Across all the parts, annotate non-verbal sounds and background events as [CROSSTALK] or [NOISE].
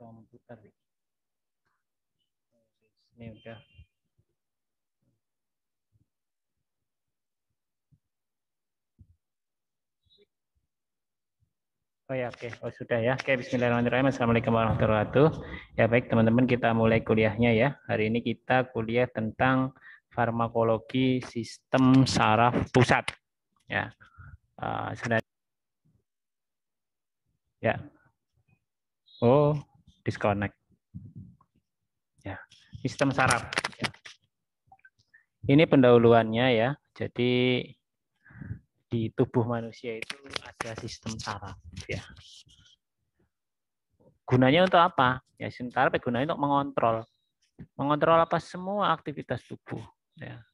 komputer ini udah Oh ya, oke. Okay. Oh sudah ya. Oke, okay, bismillahirrahmanirrahim. Assalamualaikum warahmatullahi wabarakatuh. Ya baik, teman-teman kita mulai kuliahnya ya. Hari ini kita kuliah tentang farmakologi sistem saraf pusat. Ya. Uh, sudah. Ya. Oh, disconnect. Ya, sistem saraf. Ini pendahuluannya ya. Jadi di tubuh manusia itu ada sistem saraf. Ya. Gunanya untuk apa? Ya, sistem saraf gunanya untuk mengontrol. Mengontrol apa semua aktivitas tubuh. Ya.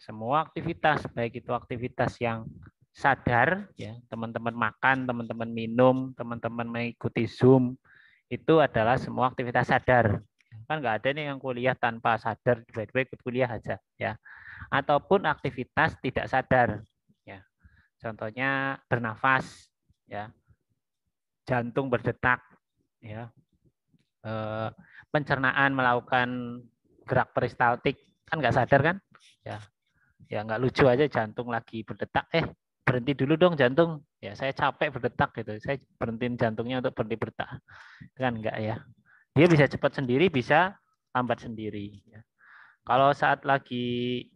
Semua aktivitas, baik itu aktivitas yang sadar ya teman-teman makan teman-teman minum teman-teman mengikuti zoom itu adalah semua aktivitas sadar kan nggak ada nih yang kuliah tanpa sadar tiba-tiba ikut kuliah aja ya ataupun aktivitas tidak sadar ya contohnya bernafas ya jantung berdetak ya eh, pencernaan melakukan gerak peristaltik kan nggak sadar kan ya ya nggak lucu aja jantung lagi berdetak eh berhenti dulu dong jantung ya saya capek berdetak gitu saya berhentiin jantungnya untuk berhenti berdetak kan enggak ya dia bisa cepat sendiri bisa lambat sendiri ya. kalau saat lagi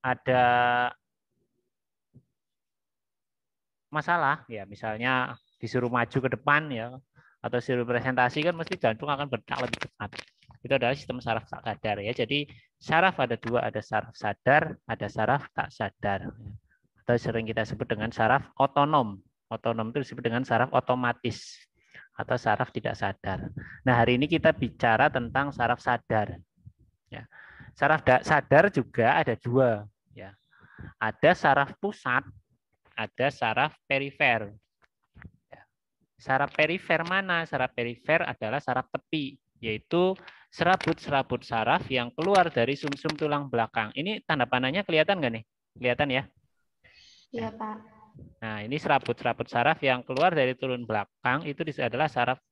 ada masalah ya misalnya disuruh maju ke depan ya atau disuruh presentasi kan mesti jantung akan berdetak lebih cepat itu adalah sistem saraf tak sadar ya. Jadi saraf ada dua, ada saraf sadar, ada saraf tak sadar. Atau sering kita sebut dengan saraf otonom. Otonom itu disebut dengan saraf otomatis atau saraf tidak sadar. Nah, hari ini kita bicara tentang saraf sadar. Ya. Saraf sadar juga ada dua, ya. Ada saraf pusat, ada saraf perifer. Ya. Saraf perifer mana? Saraf perifer adalah saraf tepi, yaitu serabut-serabut saraf yang keluar dari sumsum -sum tulang belakang. Ini tanda panahnya kelihatan nggak nih? Kelihatan ya? Iya, Pak. Nah, ini serabut-serabut saraf yang keluar dari tulang belakang itu adalah saraf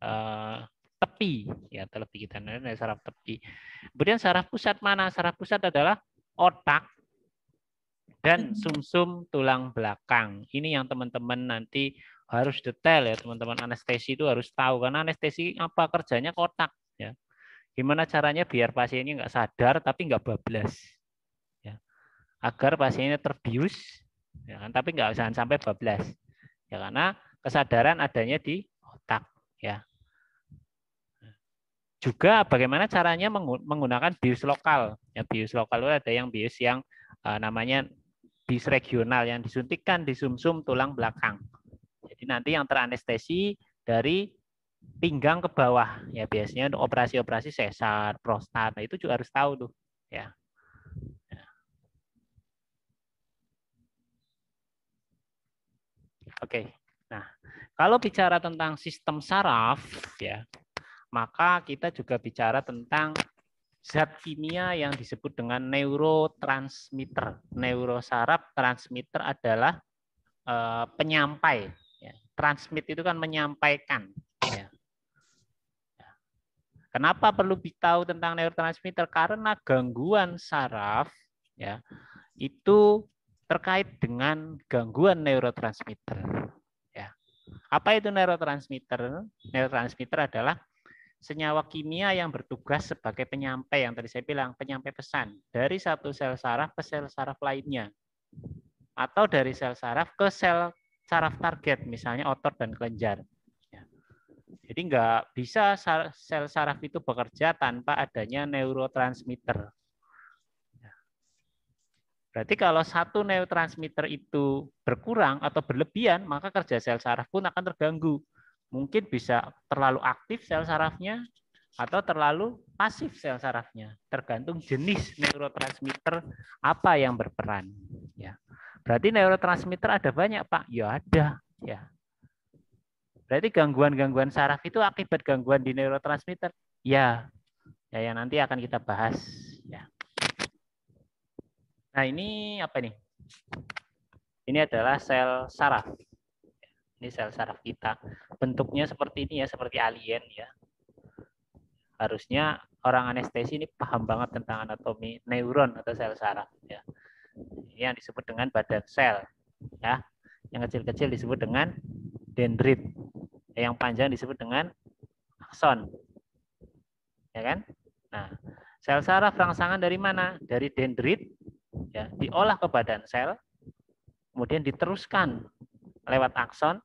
uh, tepi. Ya, terlebih kita dari saraf tepi. Kemudian saraf pusat mana? Saraf pusat adalah otak dan hmm. sumsum -sum tulang belakang. Ini yang teman-teman nanti harus detail ya teman-teman anestesi itu harus tahu karena anestesi apa kerjanya kotak Ya. Gimana caranya biar pasiennya nggak sadar tapi nggak bablas? Ya. Agar pasiennya terbius, ya kan? tapi nggak usah sampai bablas. Ya karena kesadaran adanya di otak. Ya. Juga bagaimana caranya menggunakan bius lokal. Ya, bius lokal itu ada yang bius yang uh, namanya bius regional yang disuntikkan di sumsum -sum tulang belakang. Jadi nanti yang teranestesi dari pinggang ke bawah ya biasanya untuk operasi-operasi sesar prostat nah, itu juga harus tahu tuh ya. ya Oke. Nah, kalau bicara tentang sistem saraf ya, maka kita juga bicara tentang zat kimia yang disebut dengan neurotransmitter. Neurosaraf transmitter adalah eh, penyampai. Ya. Transmit itu kan menyampaikan. Kenapa perlu tahu tentang neurotransmitter? Karena gangguan saraf ya itu terkait dengan gangguan neurotransmitter. Ya. Apa itu neurotransmitter? Neurotransmitter adalah senyawa kimia yang bertugas sebagai penyampai yang tadi saya bilang, penyampai pesan dari satu sel saraf ke sel saraf lainnya. Atau dari sel saraf ke sel saraf target, misalnya otot dan kelenjar. Jadi nggak bisa sel saraf itu bekerja tanpa adanya neurotransmitter. Ya. Berarti kalau satu neurotransmitter itu berkurang atau berlebihan, maka kerja sel saraf pun akan terganggu. Mungkin bisa terlalu aktif sel sarafnya atau terlalu pasif sel sarafnya, tergantung jenis neurotransmitter apa yang berperan. Ya. Berarti neurotransmitter ada banyak, Pak? Ya ada. Ya. Berarti gangguan-gangguan saraf itu akibat gangguan di neurotransmitter. Ya. Ya yang nanti akan kita bahas ya. Nah, ini apa nih? Ini adalah sel saraf. Ini sel saraf kita. Bentuknya seperti ini ya, seperti alien ya. Harusnya orang anestesi ini paham banget tentang anatomi neuron atau sel saraf ya. Ini yang disebut dengan badan sel ya. Yang kecil-kecil disebut dengan dendrit yang panjang disebut dengan akson. Ya kan? Nah, sel saraf rangsangan dari mana? Dari dendrit ya, diolah ke badan sel, kemudian diteruskan lewat akson,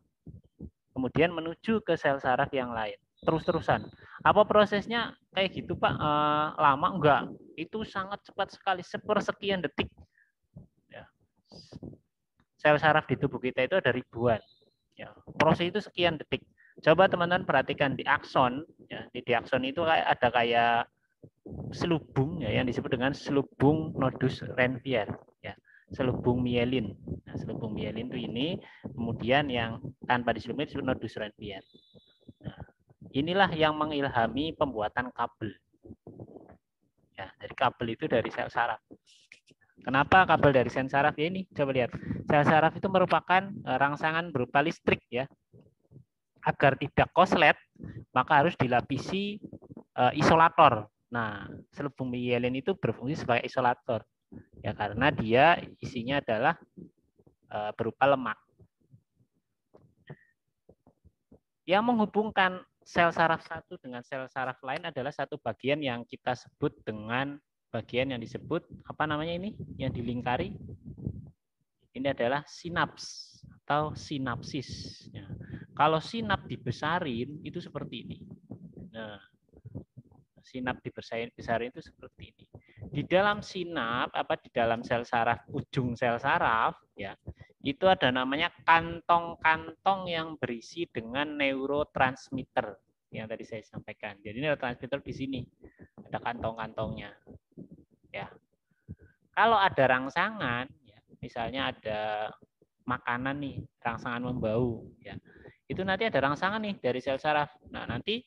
kemudian menuju ke sel saraf yang lain. Terus-terusan. Apa prosesnya kayak gitu, Pak? E, lama enggak? Itu sangat cepat sekali, sepersekian detik. Ya. Sel saraf di tubuh kita itu ada ribuan. Ya, proses itu sekian detik. Coba teman-teman perhatikan di akson, ya, di diakson itu ada kayak selubung ya yang disebut dengan selubung nodus Renvier ya selubung mielin nah, selubung mielin itu ini kemudian yang tanpa diselubungi disebut nodus Renvier nah, inilah yang mengilhami pembuatan kabel ya dari kabel itu dari sel saraf Kenapa kabel dari sel saraf ya ini? Coba lihat. Sel saraf itu merupakan eh, rangsangan berupa listrik ya. Agar tidak koslet, maka harus dilapisi uh, isolator. Nah, selubung mielin itu berfungsi sebagai isolator. Ya karena dia isinya adalah uh, berupa lemak. Yang menghubungkan sel saraf satu dengan sel saraf lain adalah satu bagian yang kita sebut dengan bagian yang disebut apa namanya ini yang dilingkari ini adalah sinaps atau sinapsis. Ya. Kalau sinap dibesarin itu seperti ini. Nah, sinap dibesarin besarin itu seperti ini. Di dalam sinap apa di dalam sel saraf ujung sel saraf ya itu ada namanya kantong-kantong yang berisi dengan neurotransmitter yang tadi saya sampaikan. Jadi neurotransmitter di sini ada kantong-kantongnya. Kalau ada rangsangan, ya, misalnya ada makanan nih, rangsangan membau, ya, itu nanti ada rangsangan nih dari sel saraf. Nah nanti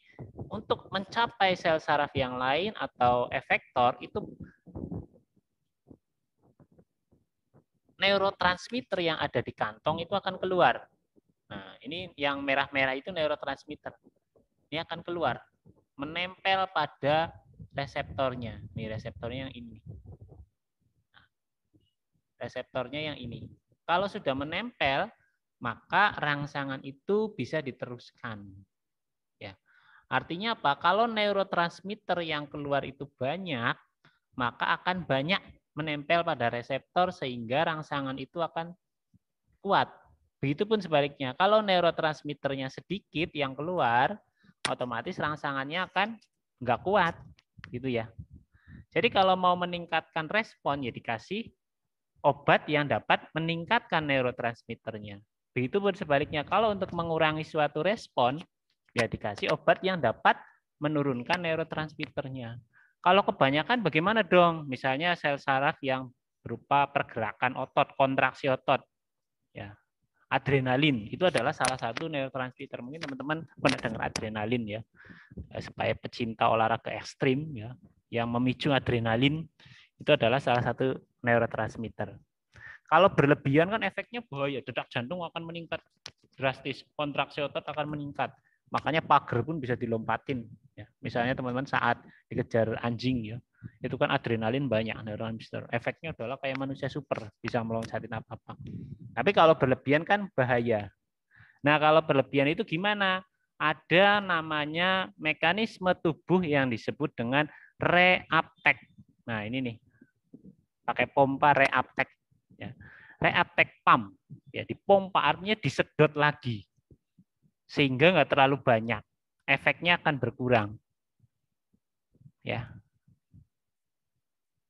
untuk mencapai sel saraf yang lain atau efektor itu neurotransmitter yang ada di kantong itu akan keluar. Nah, ini yang merah-merah itu neurotransmitter. Ini akan keluar, menempel pada reseptornya. Ini reseptornya yang ini reseptornya yang ini. Kalau sudah menempel, maka rangsangan itu bisa diteruskan. Ya. Artinya apa? Kalau neurotransmitter yang keluar itu banyak, maka akan banyak menempel pada reseptor sehingga rangsangan itu akan kuat. Begitupun sebaliknya, kalau neurotransmitternya sedikit yang keluar, otomatis rangsangannya akan nggak kuat, gitu ya. Jadi kalau mau meningkatkan respon ya dikasih obat yang dapat meningkatkan neurotransmiternya. Begitu pun sebaliknya, kalau untuk mengurangi suatu respon, ya dikasih obat yang dapat menurunkan neurotransmiternya. Kalau kebanyakan bagaimana dong? Misalnya sel saraf yang berupa pergerakan otot, kontraksi otot. Ya. Adrenalin itu adalah salah satu neurotransmitter. Mungkin teman-teman pernah dengar adrenalin ya. Eh, supaya pecinta olahraga ekstrim ya, yang memicu adrenalin itu adalah salah satu neurotransmitter. Kalau berlebihan kan efeknya bahaya, detak jantung akan meningkat drastis, kontraksi otot akan meningkat. Makanya pagar pun bisa dilompatin. Ya. Misalnya teman-teman saat dikejar anjing ya, itu kan adrenalin banyak neurotransmitter. Efeknya adalah kayak manusia super, bisa meloncatin apa-apa. Tapi kalau berlebihan kan bahaya. Nah kalau berlebihan itu gimana? Ada namanya mekanisme tubuh yang disebut dengan reuptake. Nah ini nih pakai pompa reaptek ya. reaptek pump ya di pompa artinya disedot lagi sehingga nggak terlalu banyak efeknya akan berkurang ya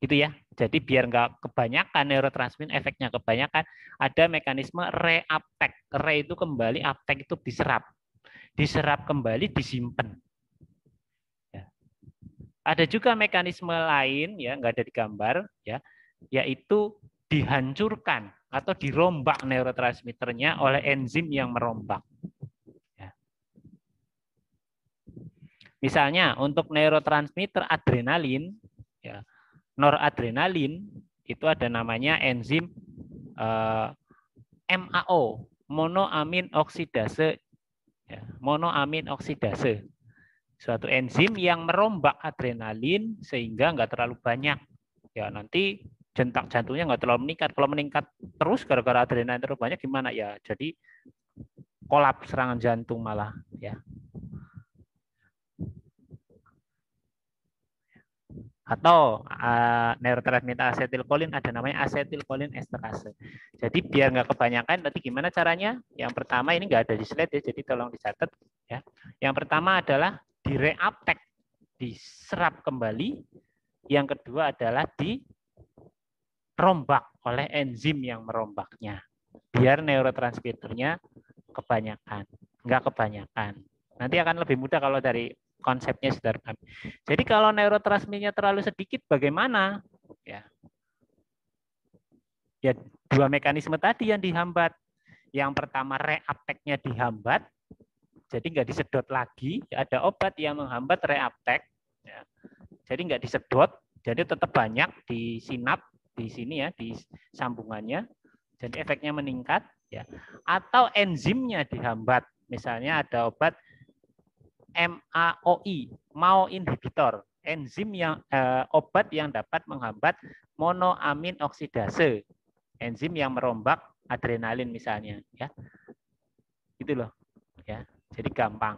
gitu ya jadi biar nggak kebanyakan neurotransmin efeknya kebanyakan ada mekanisme reaptek re itu kembali aptek itu diserap diserap kembali disimpan ya. ada juga mekanisme lain ya nggak ada di gambar ya yaitu dihancurkan atau dirombak neurotransmiternya oleh enzim yang merombak. Ya. Misalnya untuk neurotransmitter adrenalin, ya, noradrenalin itu ada namanya enzim eh, MAO, monoamin oksidase, ya, monoamin oksidase, suatu enzim yang merombak adrenalin sehingga nggak terlalu banyak. Ya nanti jentak jantungnya nggak terlalu meningkat. Kalau meningkat terus gara-gara adrenalin terlalu banyak gimana ya? Jadi kolap serangan jantung malah ya. Atau uh, neurotransmitter asetilkolin ada namanya asetilkolin esterase. Jadi biar nggak kebanyakan, nanti gimana caranya? Yang pertama ini nggak ada di slide ya, jadi tolong dicatat ya. Yang pertama adalah direaptek, diserap kembali. Yang kedua adalah di rombak oleh enzim yang merombaknya. Biar neurotransmitternya kebanyakan, enggak kebanyakan. Nanti akan lebih mudah kalau dari konsepnya sederhana. Jadi kalau neurotransmitternya terlalu sedikit bagaimana? Ya. Ya, dua mekanisme tadi yang dihambat. Yang pertama reuptake nya dihambat, jadi enggak disedot lagi. Ada obat yang menghambat reuptake ya. jadi enggak disedot, jadi tetap banyak di sinap di sini ya di sambungannya jadi efeknya meningkat ya iya. atau enzimnya dihambat misalnya ada obat MAOI mau inhibitor enzim yang eh, obat yang dapat menghambat monoamin oksidase enzim yang merombak adrenalin misalnya ya gitu loh ya jadi gampang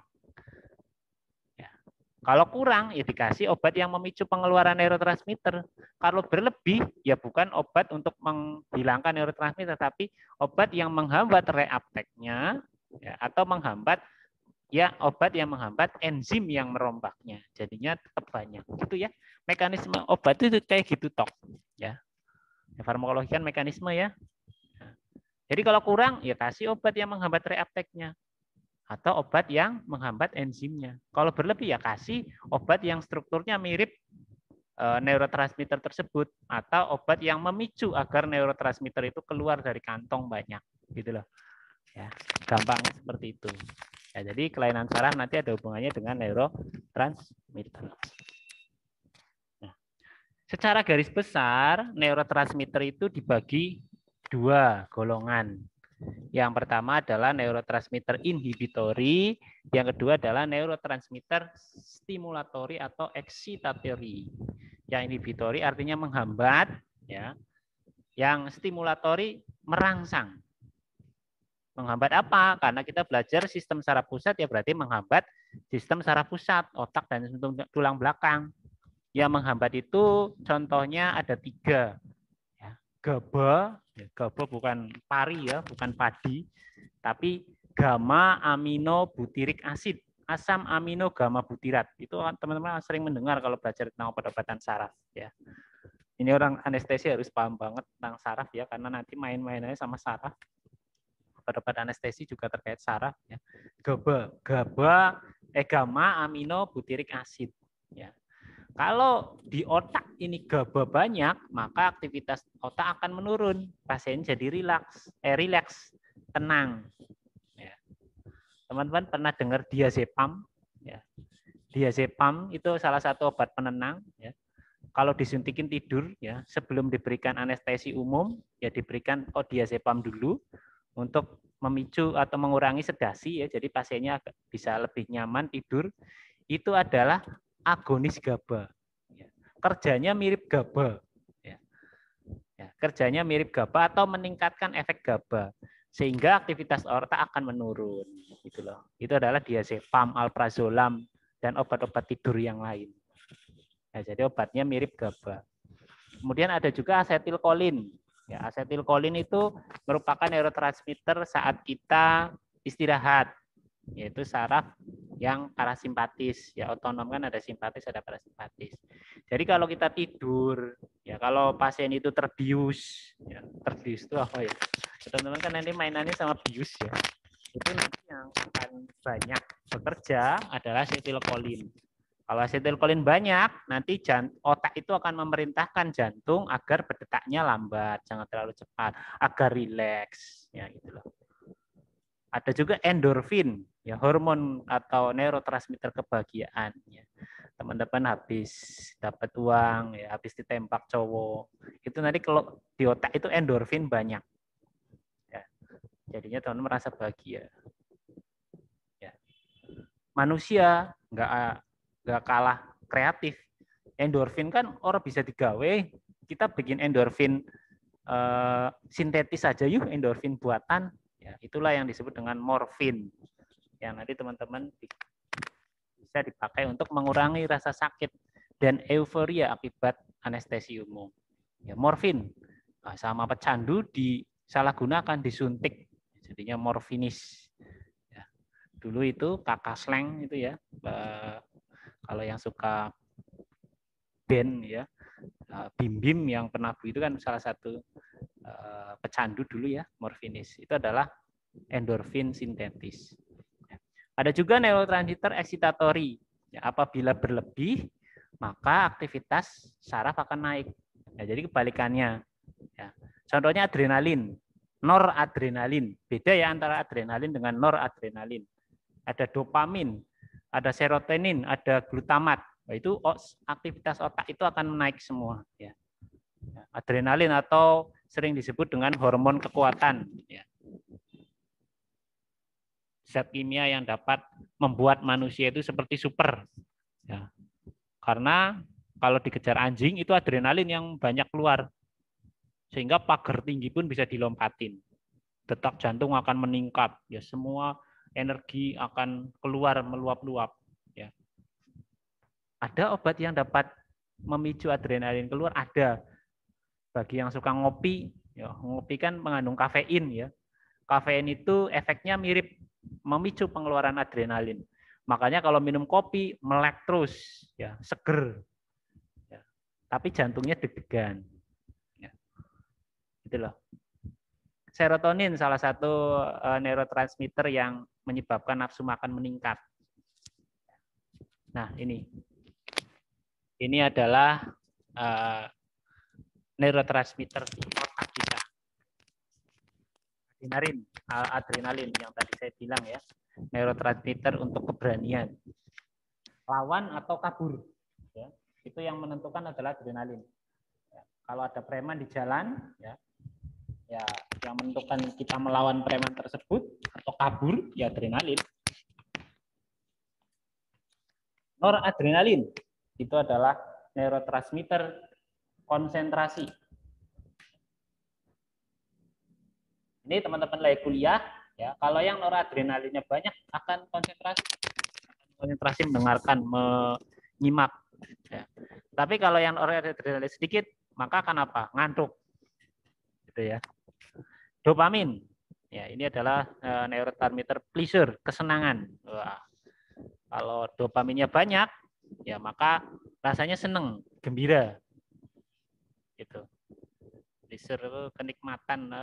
kalau kurang, ya dikasih obat yang memicu pengeluaran neurotransmitter. Kalau berlebih, ya bukan obat untuk menghilangkan neurotransmitter, tapi obat yang menghambat reuptake-nya, ya, atau menghambat ya obat yang menghambat enzim yang merombaknya. Jadinya tetap banyak. Gitu ya. Mekanisme obat itu kayak gitu tok, ya. ya farmakologi kan mekanisme ya. Jadi kalau kurang, ya kasih obat yang menghambat reuptake-nya atau obat yang menghambat enzimnya. Kalau berlebih ya kasih obat yang strukturnya mirip eh, neurotransmitter tersebut atau obat yang memicu agar neurotransmitter itu keluar dari kantong banyak gitu loh ya gampang seperti itu ya jadi kelainan saraf nanti ada hubungannya dengan neurotransmitter nah, secara garis besar neurotransmitter itu dibagi dua golongan yang pertama adalah neurotransmitter inhibitory, yang kedua adalah neurotransmitter stimulatory atau excitatory. Yang inhibitory artinya menghambat, ya. Yang stimulatory merangsang. Menghambat apa? Karena kita belajar sistem saraf pusat ya berarti menghambat sistem saraf pusat, otak dan tulang belakang. Yang menghambat itu contohnya ada tiga. Ya. GABA, Ya, gabah bukan pari ya, bukan padi, tapi gamma amino butirik asid, asam amino gamma butirat. Itu teman-teman sering mendengar kalau belajar tentang obat-obatan saraf ya. Ini orang anestesi harus paham banget tentang saraf ya karena nanti main-mainannya sama saraf. Obat-obat anestesi juga terkait saraf ya. GABA, GABA eh gamma amino butirik asid ya. Kalau di otak ini GABA banyak, maka aktivitas otak akan menurun. Pasien jadi rileks, eh, rileks, tenang. Ya. Teman-teman ya. pernah dengar diazepam? Ya. Diazepam itu salah satu obat penenang. Ya. Kalau disuntikin tidur, ya sebelum diberikan anestesi umum, ya diberikan oh diazepam dulu untuk memicu atau mengurangi sedasi ya. Jadi pasiennya bisa lebih nyaman tidur. Itu adalah agonis GABA. Ya. Kerjanya mirip GABA. Ya. Ya, kerjanya mirip GABA atau meningkatkan efek GABA sehingga aktivitas otak akan menurun gitu loh itu adalah diazepam alprazolam dan obat-obat tidur yang lain ya, jadi obatnya mirip GABA kemudian ada juga asetilkolin ya asetilkolin itu merupakan neurotransmitter saat kita istirahat yaitu saraf yang parasimpatis ya otonom kan ada simpatis ada parasimpatis jadi kalau kita tidur ya kalau pasien itu terbius ya, terbius itu apa ya, ya teman-teman kan nanti mainannya sama bius ya itu nanti yang akan banyak bekerja adalah setilkolin kalau setilkolin banyak nanti jant otak itu akan memerintahkan jantung agar berdetaknya lambat jangan terlalu cepat agar rileks ya gitu loh ada juga endorfin ya hormon atau neurotransmitter kebahagiaan ya. teman-teman habis dapat uang ya habis ditembak cowok itu nanti kalau di otak itu endorfin banyak ya. jadinya teman, -teman merasa bahagia ya. manusia nggak nggak kalah kreatif endorfin kan orang bisa digawe kita bikin endorfin eh, sintetis saja yuk endorfin buatan ya itulah yang disebut dengan morfin yang nanti teman-teman bisa dipakai untuk mengurangi rasa sakit dan euforia akibat anestesi umum. Ya, morfin nah, sama pecandu disalahgunakan, disuntik, jadinya morfinis. Ya, dulu itu kakak slang itu ya, eh, kalau yang suka band ya, eh, bim-bim yang penabu itu kan salah satu eh, pecandu dulu ya, morfinis. Itu adalah endorfin sintetis. Ada juga neurotransmitter excitatory. Ya, apabila berlebih, maka aktivitas saraf akan naik. Ya, jadi kebalikannya. Ya. Contohnya adrenalin, noradrenalin. Beda ya antara adrenalin dengan noradrenalin. Ada dopamin, ada serotonin, ada glutamat. Nah, itu aktivitas otak itu akan naik semua. Ya. ya. Adrenalin atau sering disebut dengan hormon kekuatan. Ya zat kimia yang dapat membuat manusia itu seperti super. Ya. Karena kalau dikejar anjing itu adrenalin yang banyak keluar. Sehingga pagar tinggi pun bisa dilompatin. Detak jantung akan meningkat, ya semua energi akan keluar meluap-luap, ya. Ada obat yang dapat memicu adrenalin keluar? Ada. Bagi yang suka ngopi, ya, ngopi kan mengandung kafein ya. Kafein itu efeknya mirip memicu pengeluaran adrenalin. Makanya kalau minum kopi melek terus, ya seger. Ya. Tapi jantungnya deg-degan. Ya. Gitu loh. Serotonin salah satu e, neurotransmitter yang menyebabkan nafsu makan meningkat. Nah ini, ini adalah uh, neurotransmitter adrenalin, adrenalin yang tadi saya bilang ya, neurotransmitter untuk keberanian. Lawan atau kabur, ya, itu yang menentukan adalah adrenalin. Ya, kalau ada preman di jalan, ya, ya yang menentukan kita melawan preman tersebut atau kabur, ya adrenalin. Noradrenalin itu adalah neurotransmitter konsentrasi Ini teman-teman lagi kuliah, ya. Kalau yang noradrenalinnya banyak akan konsentrasi konsentrasi mendengarkan, menyimak. Ya. Tapi kalau yang noradrenalin sedikit, maka akan apa? Ngantuk. Gitu ya. Dopamin. Ya, ini adalah e, neurotransmitter pleasure, kesenangan. Wah. Kalau dopaminnya banyak, ya maka rasanya seneng, gembira. Gitu. Pleasure kenikmatan e,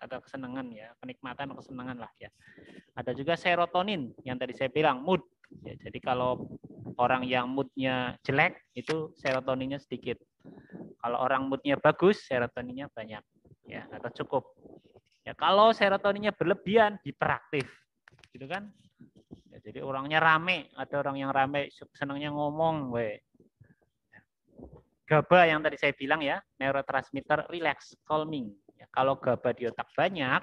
atau kesenangan ya, kenikmatan atau kesenangan lah ya. Ada juga serotonin yang tadi saya bilang mood. Ya, jadi kalau orang yang moodnya jelek itu serotoninnya sedikit. Kalau orang moodnya bagus serotoninnya banyak ya atau cukup. Ya kalau serotoninnya berlebihan hiperaktif, gitu kan? Ya, jadi orangnya rame, ada orang yang rame senangnya ngomong, we. GABA yang tadi saya bilang ya, neurotransmitter relax, calming. Ya, kalau gaba di otak banyak,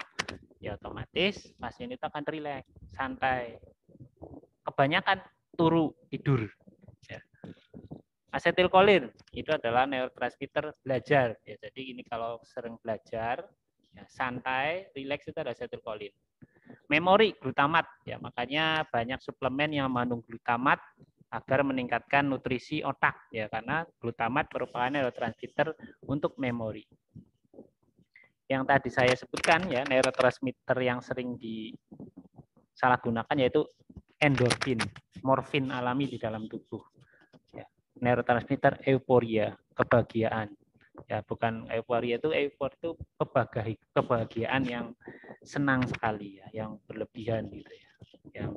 ya otomatis pasien itu akan rileks, santai. Kebanyakan turu tidur. Ya. Asetilkolin itu adalah neurotransmitter belajar. Ya, jadi ini kalau sering belajar, ya, santai, rileks itu ada asetilkolin. Memori glutamat, ya makanya banyak suplemen yang mengandung glutamat agar meningkatkan nutrisi otak ya karena glutamat merupakan neurotransmitter untuk memori yang tadi saya sebutkan ya neurotransmitter yang sering disalahgunakan yaitu endorfin, morfin alami di dalam tubuh. Ya, neurotransmitter euforia, kebahagiaan. Ya, bukan euforia itu euforia itu kebahagiaan, kebahagiaan yang senang sekali ya, yang berlebihan gitu ya. Yang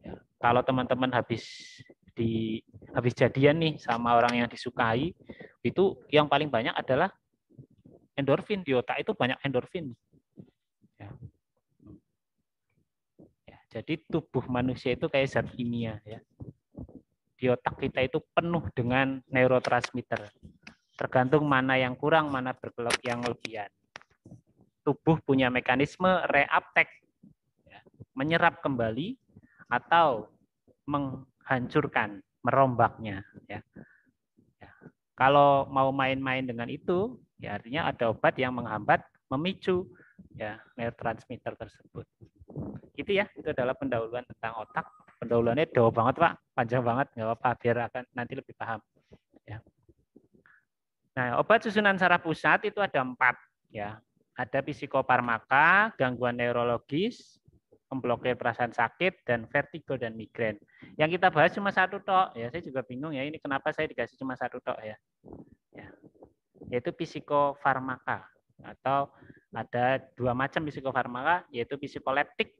ya, kalau teman-teman habis di habis jadian nih sama orang yang disukai, itu yang paling banyak adalah endorfin di otak itu banyak endorfin. Ya. Ya, jadi tubuh manusia itu kayak zat kimia ya. Di otak kita itu penuh dengan neurotransmitter. Tergantung mana yang kurang, mana berkelok yang lebihan. Tubuh punya mekanisme reaptek, ya, menyerap kembali atau menghancurkan, merombaknya. Ya. Kalau mau main-main dengan itu, ya artinya ada obat yang menghambat, memicu ya neurotransmitter tersebut. Itu ya, itu adalah pendahuluan tentang otak. Pendahuluannya jauh banget pak, panjang banget, nggak apa-apa biar akan nanti lebih paham. Ya. Nah, obat susunan saraf pusat itu ada empat, ya. Ada psikoparmaka, gangguan neurologis, memblokir perasaan sakit dan vertigo dan migrain. Yang kita bahas cuma satu tok ya. Saya juga bingung ya ini kenapa saya dikasih cuma satu tok ya. ya. Yaitu psikofarmaka atau ada dua macam psikofarmaka yaitu psikoleptik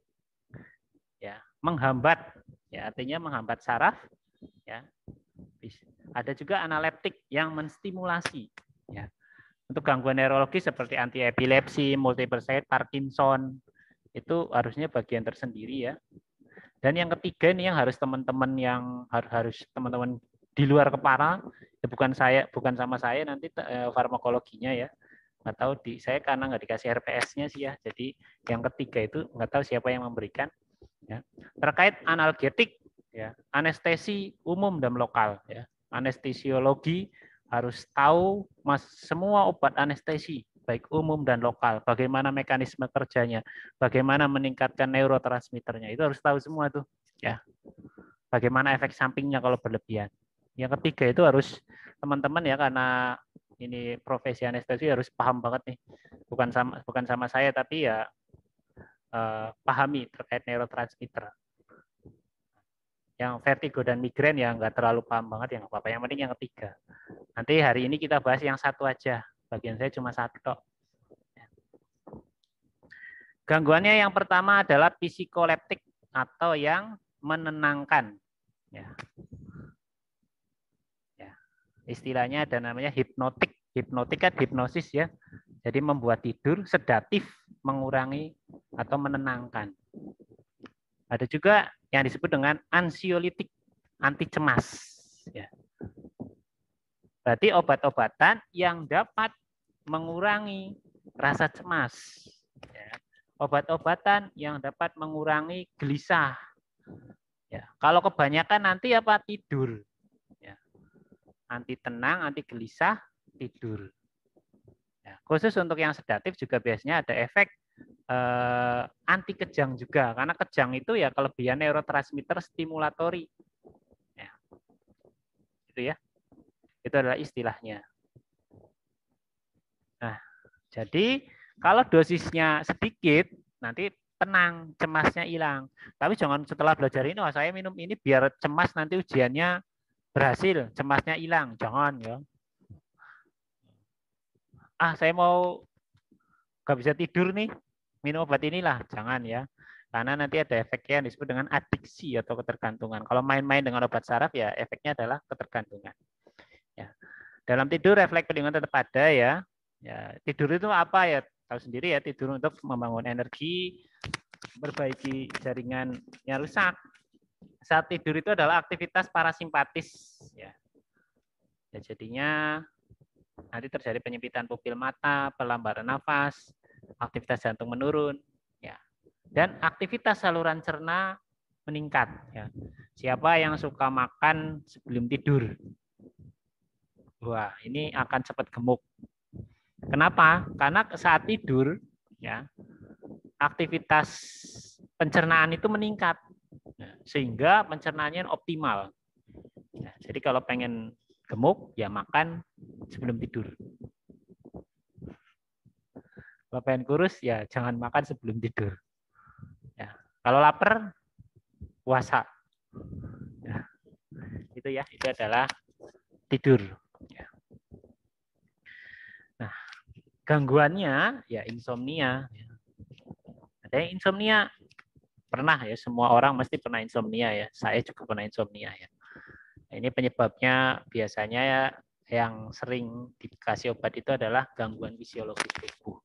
ya, menghambat ya artinya menghambat saraf ya. Ada juga analeptik yang menstimulasi ya. Untuk gangguan neurologis seperti anti epilepsi, multiple Parkinson, itu harusnya bagian tersendiri ya. Dan yang ketiga ini yang harus teman-teman yang harus teman-teman di luar kepala, ya bukan saya, bukan sama saya nanti eh, farmakologinya ya. Nggak tahu di saya karena nggak dikasih RPS-nya sih ya. Jadi yang ketiga itu nggak tahu siapa yang memberikan. Ya. Terkait analgetik, ya, anestesi umum dan lokal, ya. anestesiologi harus tahu mas semua obat anestesi baik umum dan lokal, bagaimana mekanisme kerjanya, bagaimana meningkatkan neurotransmiternya. Itu harus tahu semua tuh, ya. Bagaimana efek sampingnya kalau berlebihan. Yang ketiga itu harus teman-teman ya karena ini profesi anestesi harus paham banget nih. Bukan sama bukan sama saya tapi ya eh, pahami terkait neurotransmitter. yang vertigo dan migrain yang nggak terlalu paham banget yang apa-apa. Yang penting yang ketiga. Nanti hari ini kita bahas yang satu aja. Bagian saya cuma satu. Gangguannya yang pertama adalah psikoleptik atau yang menenangkan. Ya. Ya. Istilahnya ada namanya hipnotik. Hipnotik kan hipnosis ya. Jadi membuat tidur sedatif, mengurangi atau menenangkan. Ada juga yang disebut dengan ansiolitik, anti cemas. Ya. Berarti obat-obatan yang dapat mengurangi rasa cemas. Ya. Obat-obatan yang dapat mengurangi gelisah. Ya. Kalau kebanyakan nanti apa? Tidur. Ya. Anti tenang, anti gelisah, tidur. Ya. Khusus untuk yang sedatif juga biasanya ada efek eh, anti kejang juga. Karena kejang itu ya kelebihan neurotransmitter stimulatori. Ya. Gitu ya. Itu adalah istilahnya. Nah, jadi kalau dosisnya sedikit, nanti tenang, cemasnya hilang. Tapi jangan setelah belajar ini, oh, saya minum ini biar cemas nanti ujiannya berhasil, cemasnya hilang. Jangan ya. Ah, saya mau nggak bisa tidur nih, minum obat inilah. Jangan ya. Karena nanti ada efeknya yang disebut dengan adiksi atau ketergantungan. Kalau main-main dengan obat saraf ya efeknya adalah ketergantungan. Ya. Dalam tidur refleks perlindungan tetap ada ya. ya. Tidur itu apa ya? Tahu sendiri ya, tidur untuk membangun energi, memperbaiki yang rusak. Saat tidur itu adalah aktivitas parasimpatis ya. ya jadinya nanti terjadi penyempitan pupil mata, pelambatan nafas, aktivitas jantung menurun, ya. Dan aktivitas saluran cerna meningkat, ya. Siapa yang suka makan sebelum tidur? wah ini akan cepat gemuk. Kenapa? Karena saat tidur ya aktivitas pencernaan itu meningkat ya, sehingga pencernaannya optimal. Ya, jadi kalau pengen gemuk ya makan sebelum tidur. Kalau pengen kurus ya jangan makan sebelum tidur. Ya. Kalau lapar puasa. Ya. Itu ya itu adalah tidur. gangguannya ya insomnia. Ada yang insomnia pernah ya semua orang mesti pernah insomnia ya. Saya juga pernah insomnia ya. Ini penyebabnya biasanya ya yang sering dikasih obat itu adalah gangguan fisiologis tubuh.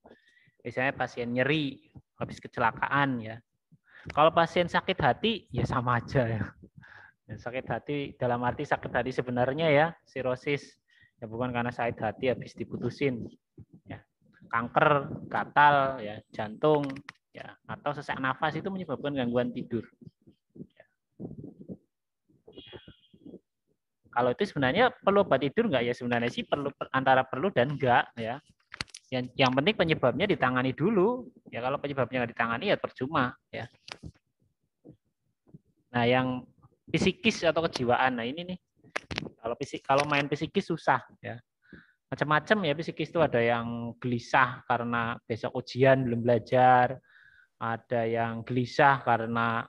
Misalnya pasien nyeri habis kecelakaan ya. Kalau pasien sakit hati ya sama aja ya. Dan ya, Sakit hati dalam arti sakit hati sebenarnya ya sirosis ya bukan karena sakit hati habis diputusin ya kanker, gatal, ya, jantung, ya, atau sesak nafas itu menyebabkan gangguan tidur. Ya. Kalau itu sebenarnya perlu obat tidur enggak ya sebenarnya sih perlu antara perlu dan enggak ya. Yang, yang penting penyebabnya ditangani dulu. Ya kalau penyebabnya nggak ditangani ya percuma ya. Nah, yang psikis atau kejiwaan. Nah, ini nih. Kalau fisik kalau main psikis susah ya macam-macam ya psikis itu ada yang gelisah karena besok ujian belum belajar, ada yang gelisah karena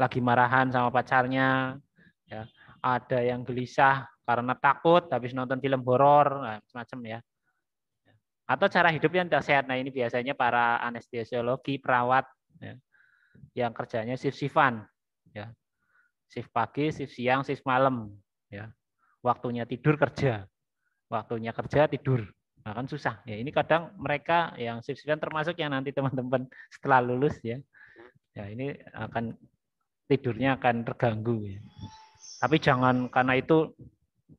lagi marahan sama pacarnya, ya. ada yang gelisah karena takut habis nonton film horor, nah, macam-macam ya. Atau cara hidup yang tidak sehat. Nah ini biasanya para anestesiologi, perawat, ya. yang kerjanya shift-shiftan, ya. shift pagi, shift siang, shift malam, ya. waktunya tidur kerja waktunya kerja tidur akan nah, susah ya ini kadang mereka yang shift termasuk yang nanti teman-teman [LAUGHS] setelah lulus ya ya ini akan tidurnya akan terganggu ya. tapi jangan karena itu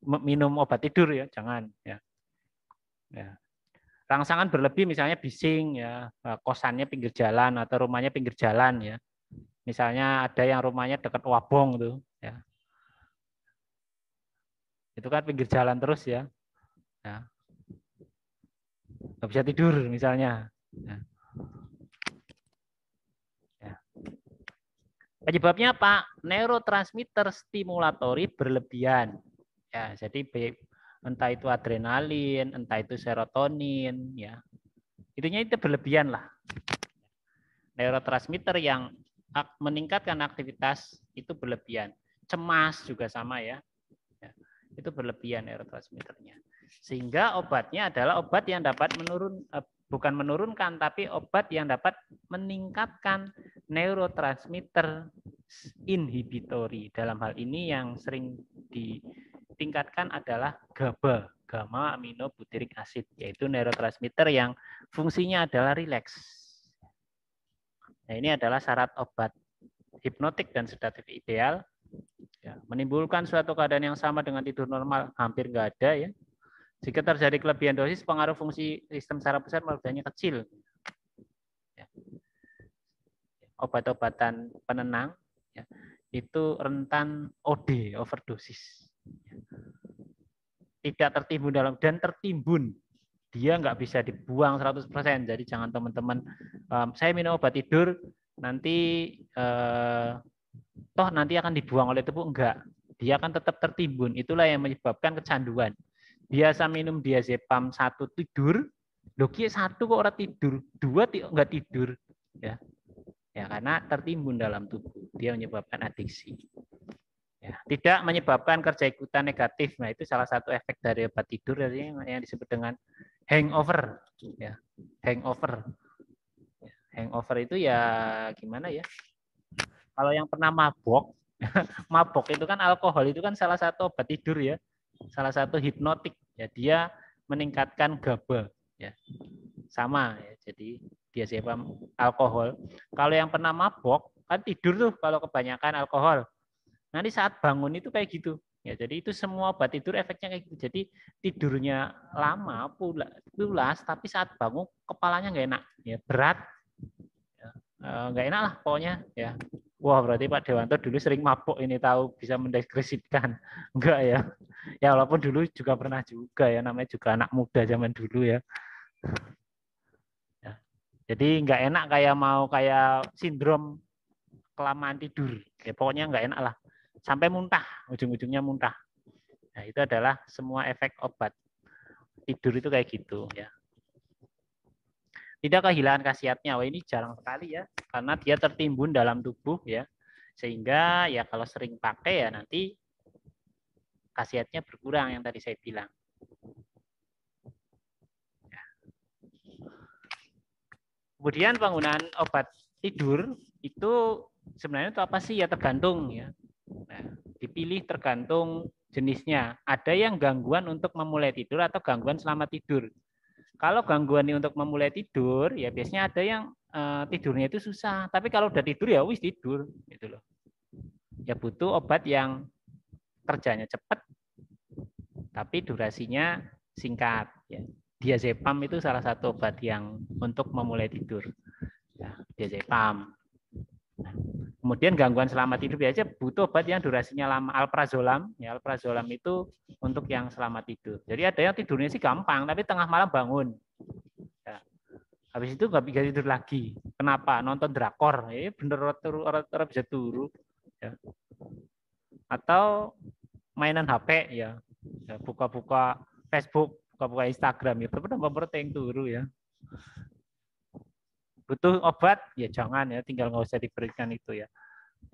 minum obat tidur ya jangan ya ya rangsangan berlebih misalnya bising ya nah, kosannya pinggir jalan atau rumahnya pinggir jalan ya misalnya ada yang rumahnya dekat wabong tuh ya itu kan pinggir jalan terus ya ya. nggak bisa tidur misalnya ya. Ya. penyebabnya apa neurotransmitter stimulatori berlebihan ya jadi entah itu adrenalin entah itu serotonin ya itunya itu berlebihan lah neurotransmitter yang meningkatkan aktivitas itu berlebihan cemas juga sama ya, ya itu berlebihan neurotransmitternya sehingga obatnya adalah obat yang dapat menurun eh, bukan menurunkan tapi obat yang dapat meningkatkan neurotransmitter inhibitori. Dalam hal ini yang sering ditingkatkan adalah GABA, gamma butyric acid, yaitu neurotransmitter yang fungsinya adalah rileks. Nah, ini adalah syarat obat hipnotik dan sedatif ideal. Ya, menimbulkan suatu keadaan yang sama dengan tidur normal hampir enggak ada ya jika terjadi kelebihan dosis, pengaruh fungsi sistem saraf pusat banyak kecil. Ya. Obat-obatan penenang ya, itu rentan OD, overdosis. Tidak tertimbun dalam dan tertimbun. Dia nggak bisa dibuang 100%. Jadi jangan teman-teman, um, saya minum obat tidur, nanti uh, toh nanti akan dibuang oleh tubuh enggak dia akan tetap tertimbun itulah yang menyebabkan kecanduan biasa minum diazepam satu tidur, doki satu kok orang tidur, dua enggak tidur, ya, ya karena tertimbun dalam tubuh, dia menyebabkan adiksi. Ya, tidak menyebabkan kerja ikutan negatif, nah itu salah satu efek dari obat tidur dari yang disebut dengan hangover, ya, hangover. Ya, hangover itu ya gimana ya? Kalau yang pernah mabok, [LAUGHS] mabok itu kan alkohol itu kan salah satu obat tidur ya salah satu hipnotik ya dia meningkatkan GABA ya sama ya jadi dia siapa alkohol kalau yang pernah mabok kan tidur tuh kalau kebanyakan alkohol nanti saat bangun itu kayak gitu ya jadi itu semua obat tidur efeknya kayak gitu jadi tidurnya lama pula pulas tapi saat bangun kepalanya nggak enak ya berat ya, eh, nggak enak lah pokoknya ya wah berarti Pak Dewanto dulu sering mabuk ini tahu bisa mendeskripsikan enggak [LAUGHS] ya ya walaupun dulu juga pernah juga ya namanya juga anak muda zaman dulu ya. ya, jadi nggak enak kayak mau kayak sindrom kelamaan tidur ya pokoknya nggak enak lah sampai muntah ujung-ujungnya muntah nah itu adalah semua efek obat tidur itu kayak gitu ya tidak kehilangan khasiatnya. Wah, ini jarang sekali ya, karena dia tertimbun dalam tubuh ya. Sehingga ya kalau sering pakai ya nanti khasiatnya berkurang yang tadi saya bilang. Ya. Kemudian penggunaan obat tidur itu sebenarnya itu apa sih ya tergantung ya. Nah, dipilih tergantung jenisnya. Ada yang gangguan untuk memulai tidur atau gangguan selama tidur. Kalau gangguan untuk memulai tidur ya biasanya ada yang e, tidurnya itu susah, tapi kalau udah tidur ya wis tidur gitu loh. Ya butuh obat yang kerjanya cepat, tapi durasinya singkat. Ya. Diazepam itu salah satu obat yang untuk memulai tidur. Ya, diazepam. Nah, kemudian gangguan selamat tidur biasanya butuh obat yang durasinya lama. Alprazolam, ya alprazolam itu untuk yang selamat tidur. Jadi ada yang tidurnya sih gampang, tapi tengah malam bangun. Ya. Habis itu nggak bisa tidur lagi. Kenapa? Nonton drakor. Ya, bener orang bisa turu. Ya. Atau mainan HP ya, buka-buka Facebook, buka-buka Instagram itu berapa penting yang turu ya. Butuh obat ya jangan ya, tinggal nggak usah diberikan itu ya.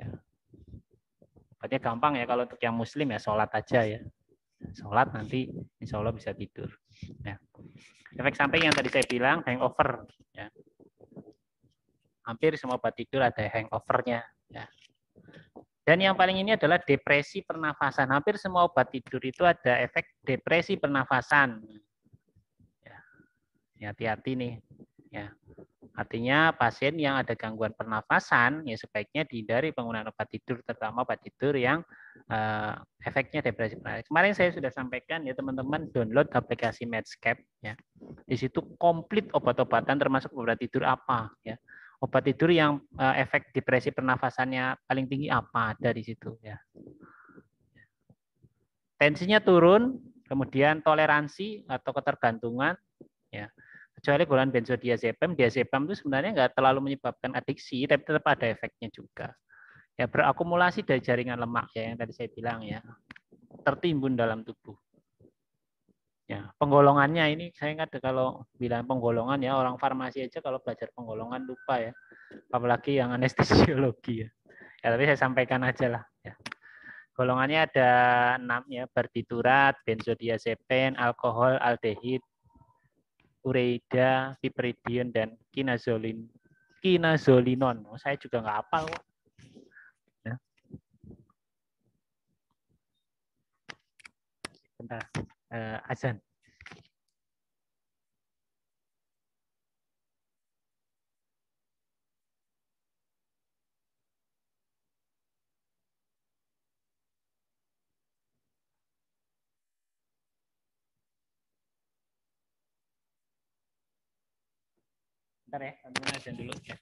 ya. Obatnya gampang ya kalau untuk yang Muslim ya sholat aja ya. Sholat nanti insya Allah bisa tidur. Ya. Efek samping yang tadi saya bilang hangover. Ya. Hampir semua obat tidur ada hangovernya. Ya dan yang paling ini adalah depresi pernafasan. Hampir semua obat tidur itu ada efek depresi pernafasan. Ya. Hati-hati ya, nih. Ya. Artinya pasien yang ada gangguan pernafasan ya sebaiknya dihindari penggunaan obat tidur terutama obat tidur yang uh, efeknya depresi pernafasan. Kemarin saya sudah sampaikan ya teman-teman download aplikasi Medscape ya. Di situ komplit obat-obatan termasuk obat tidur apa ya obat tidur yang uh, efek depresi pernafasannya paling tinggi apa dari situ ya. Tensinya turun, kemudian toleransi atau ketergantungan ya. Kecuali golongan benzodiazepam, diazepam itu sebenarnya nggak terlalu menyebabkan adiksi, tapi tetap ada efeknya juga. Ya berakumulasi dari jaringan lemak ya yang tadi saya bilang ya, tertimbun dalam tubuh. Ya, penggolongannya ini saya ingat kalau bilang penggolongan ya orang farmasi aja kalau belajar penggolongan lupa ya. Apalagi yang anestesiologi ya. Ya tapi saya sampaikan aja lah ya. Golongannya ada enam ya, barbiturat, benzodiazepin, alkohol, aldehid, ureida, piperidin, dan kinazolin, kinazolinon. Oh, saya juga nggak hafal kok. Ya. Bentar uh, azan. Bentar ya, azan dulu ya.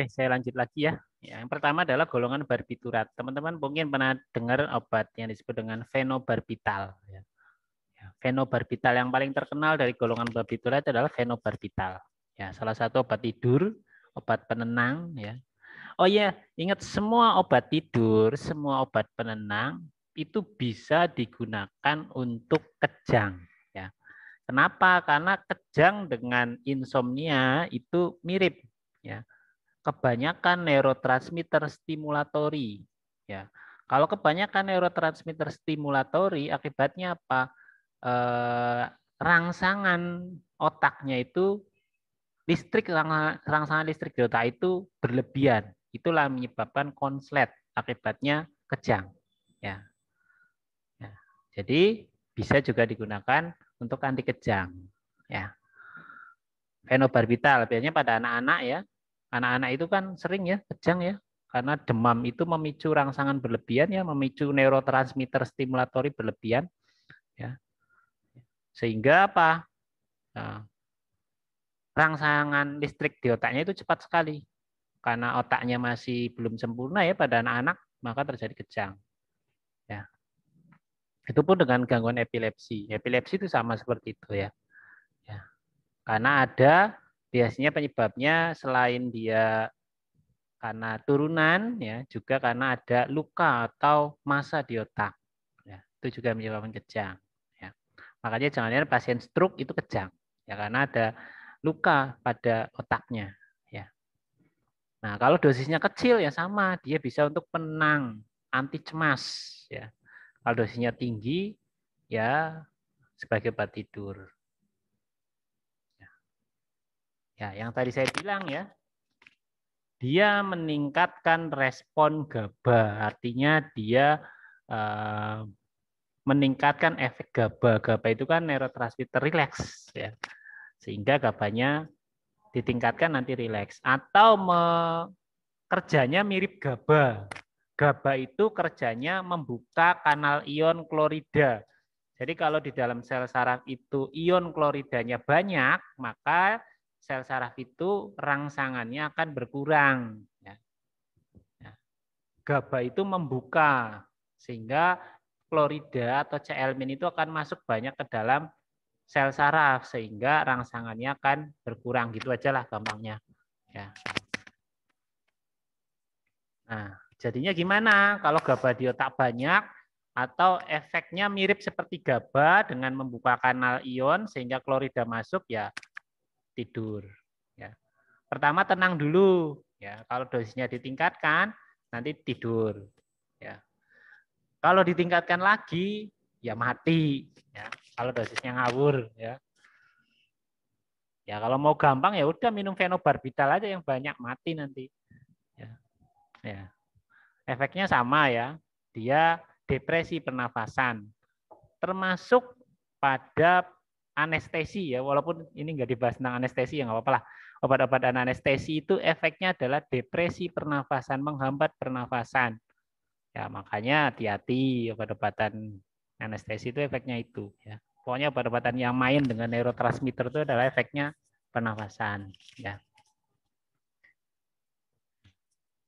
Oke, saya lanjut lagi ya. Yang pertama adalah golongan barbiturat. Teman-teman mungkin pernah dengar obat yang disebut dengan fenobarbital. Ya. Ya, fenobarbital yang paling terkenal dari golongan barbiturat adalah fenobarbital. Ya, salah satu obat tidur, obat penenang. Ya. Oh ya, ingat semua obat tidur, semua obat penenang itu bisa digunakan untuk kejang. Ya. Kenapa? Karena kejang dengan insomnia itu mirip. Ya kebanyakan neurotransmitter stimulatori ya. Kalau kebanyakan neurotransmitter stimulatori akibatnya apa? Eh, rangsangan otaknya itu listrik rangsangan listrik di otak itu berlebihan. Itulah menyebabkan konslet, akibatnya kejang. Ya. ya. Jadi bisa juga digunakan untuk anti kejang. Ya. Fenobarbital biasanya pada anak-anak ya, anak-anak itu kan sering ya kejang ya karena demam itu memicu rangsangan berlebihan ya memicu neurotransmitter stimulatori berlebihan ya sehingga apa nah, rangsangan listrik di otaknya itu cepat sekali karena otaknya masih belum sempurna ya pada anak-anak maka terjadi kejang ya itu pun dengan gangguan epilepsi epilepsi itu sama seperti itu ya, ya. karena ada biasanya penyebabnya selain dia karena turunan ya juga karena ada luka atau masa di otak ya, itu juga menyebabkan kejang ya. makanya jangan jangan pasien stroke itu kejang ya karena ada luka pada otaknya ya nah kalau dosisnya kecil ya sama dia bisa untuk penang anti cemas ya kalau dosisnya tinggi ya sebagai obat tidur Ya, yang tadi saya bilang ya, dia meningkatkan respon GABA, artinya dia uh, meningkatkan efek GABA. GABA itu kan neurotransmitter relax, ya. sehingga gaba ditingkatkan nanti relax. Atau me, kerjanya mirip GABA. GABA itu kerjanya membuka kanal ion klorida. Jadi kalau di dalam sel saraf itu ion kloridanya banyak, maka sel saraf itu rangsangannya akan berkurang. Ya. Ya. GABA itu membuka sehingga klorida atau Cl- itu akan masuk banyak ke dalam sel saraf sehingga rangsangannya akan berkurang gitu aja lah gampangnya ya nah jadinya gimana kalau GABA di otak banyak atau efeknya mirip seperti GABA dengan membuka kanal ion sehingga klorida masuk ya tidur. Ya. Pertama tenang dulu. Ya, kalau dosisnya ditingkatkan, nanti tidur. Ya. Kalau ditingkatkan lagi, ya mati. Ya. Kalau dosisnya ngawur. Ya. Ya kalau mau gampang ya udah minum fenobarbital aja yang banyak mati nanti. Ya. ya. Efeknya sama ya. Dia depresi pernafasan. Termasuk pada anestesi ya, walaupun ini nggak dibahas tentang anestesi ya nggak apa-apa lah. Obat-obat anestesi itu efeknya adalah depresi pernafasan, menghambat pernafasan. Ya makanya hati-hati obat-obatan anestesi itu efeknya itu. Ya. Pokoknya obat-obatan yang main dengan neurotransmitter itu adalah efeknya pernafasan. Ya.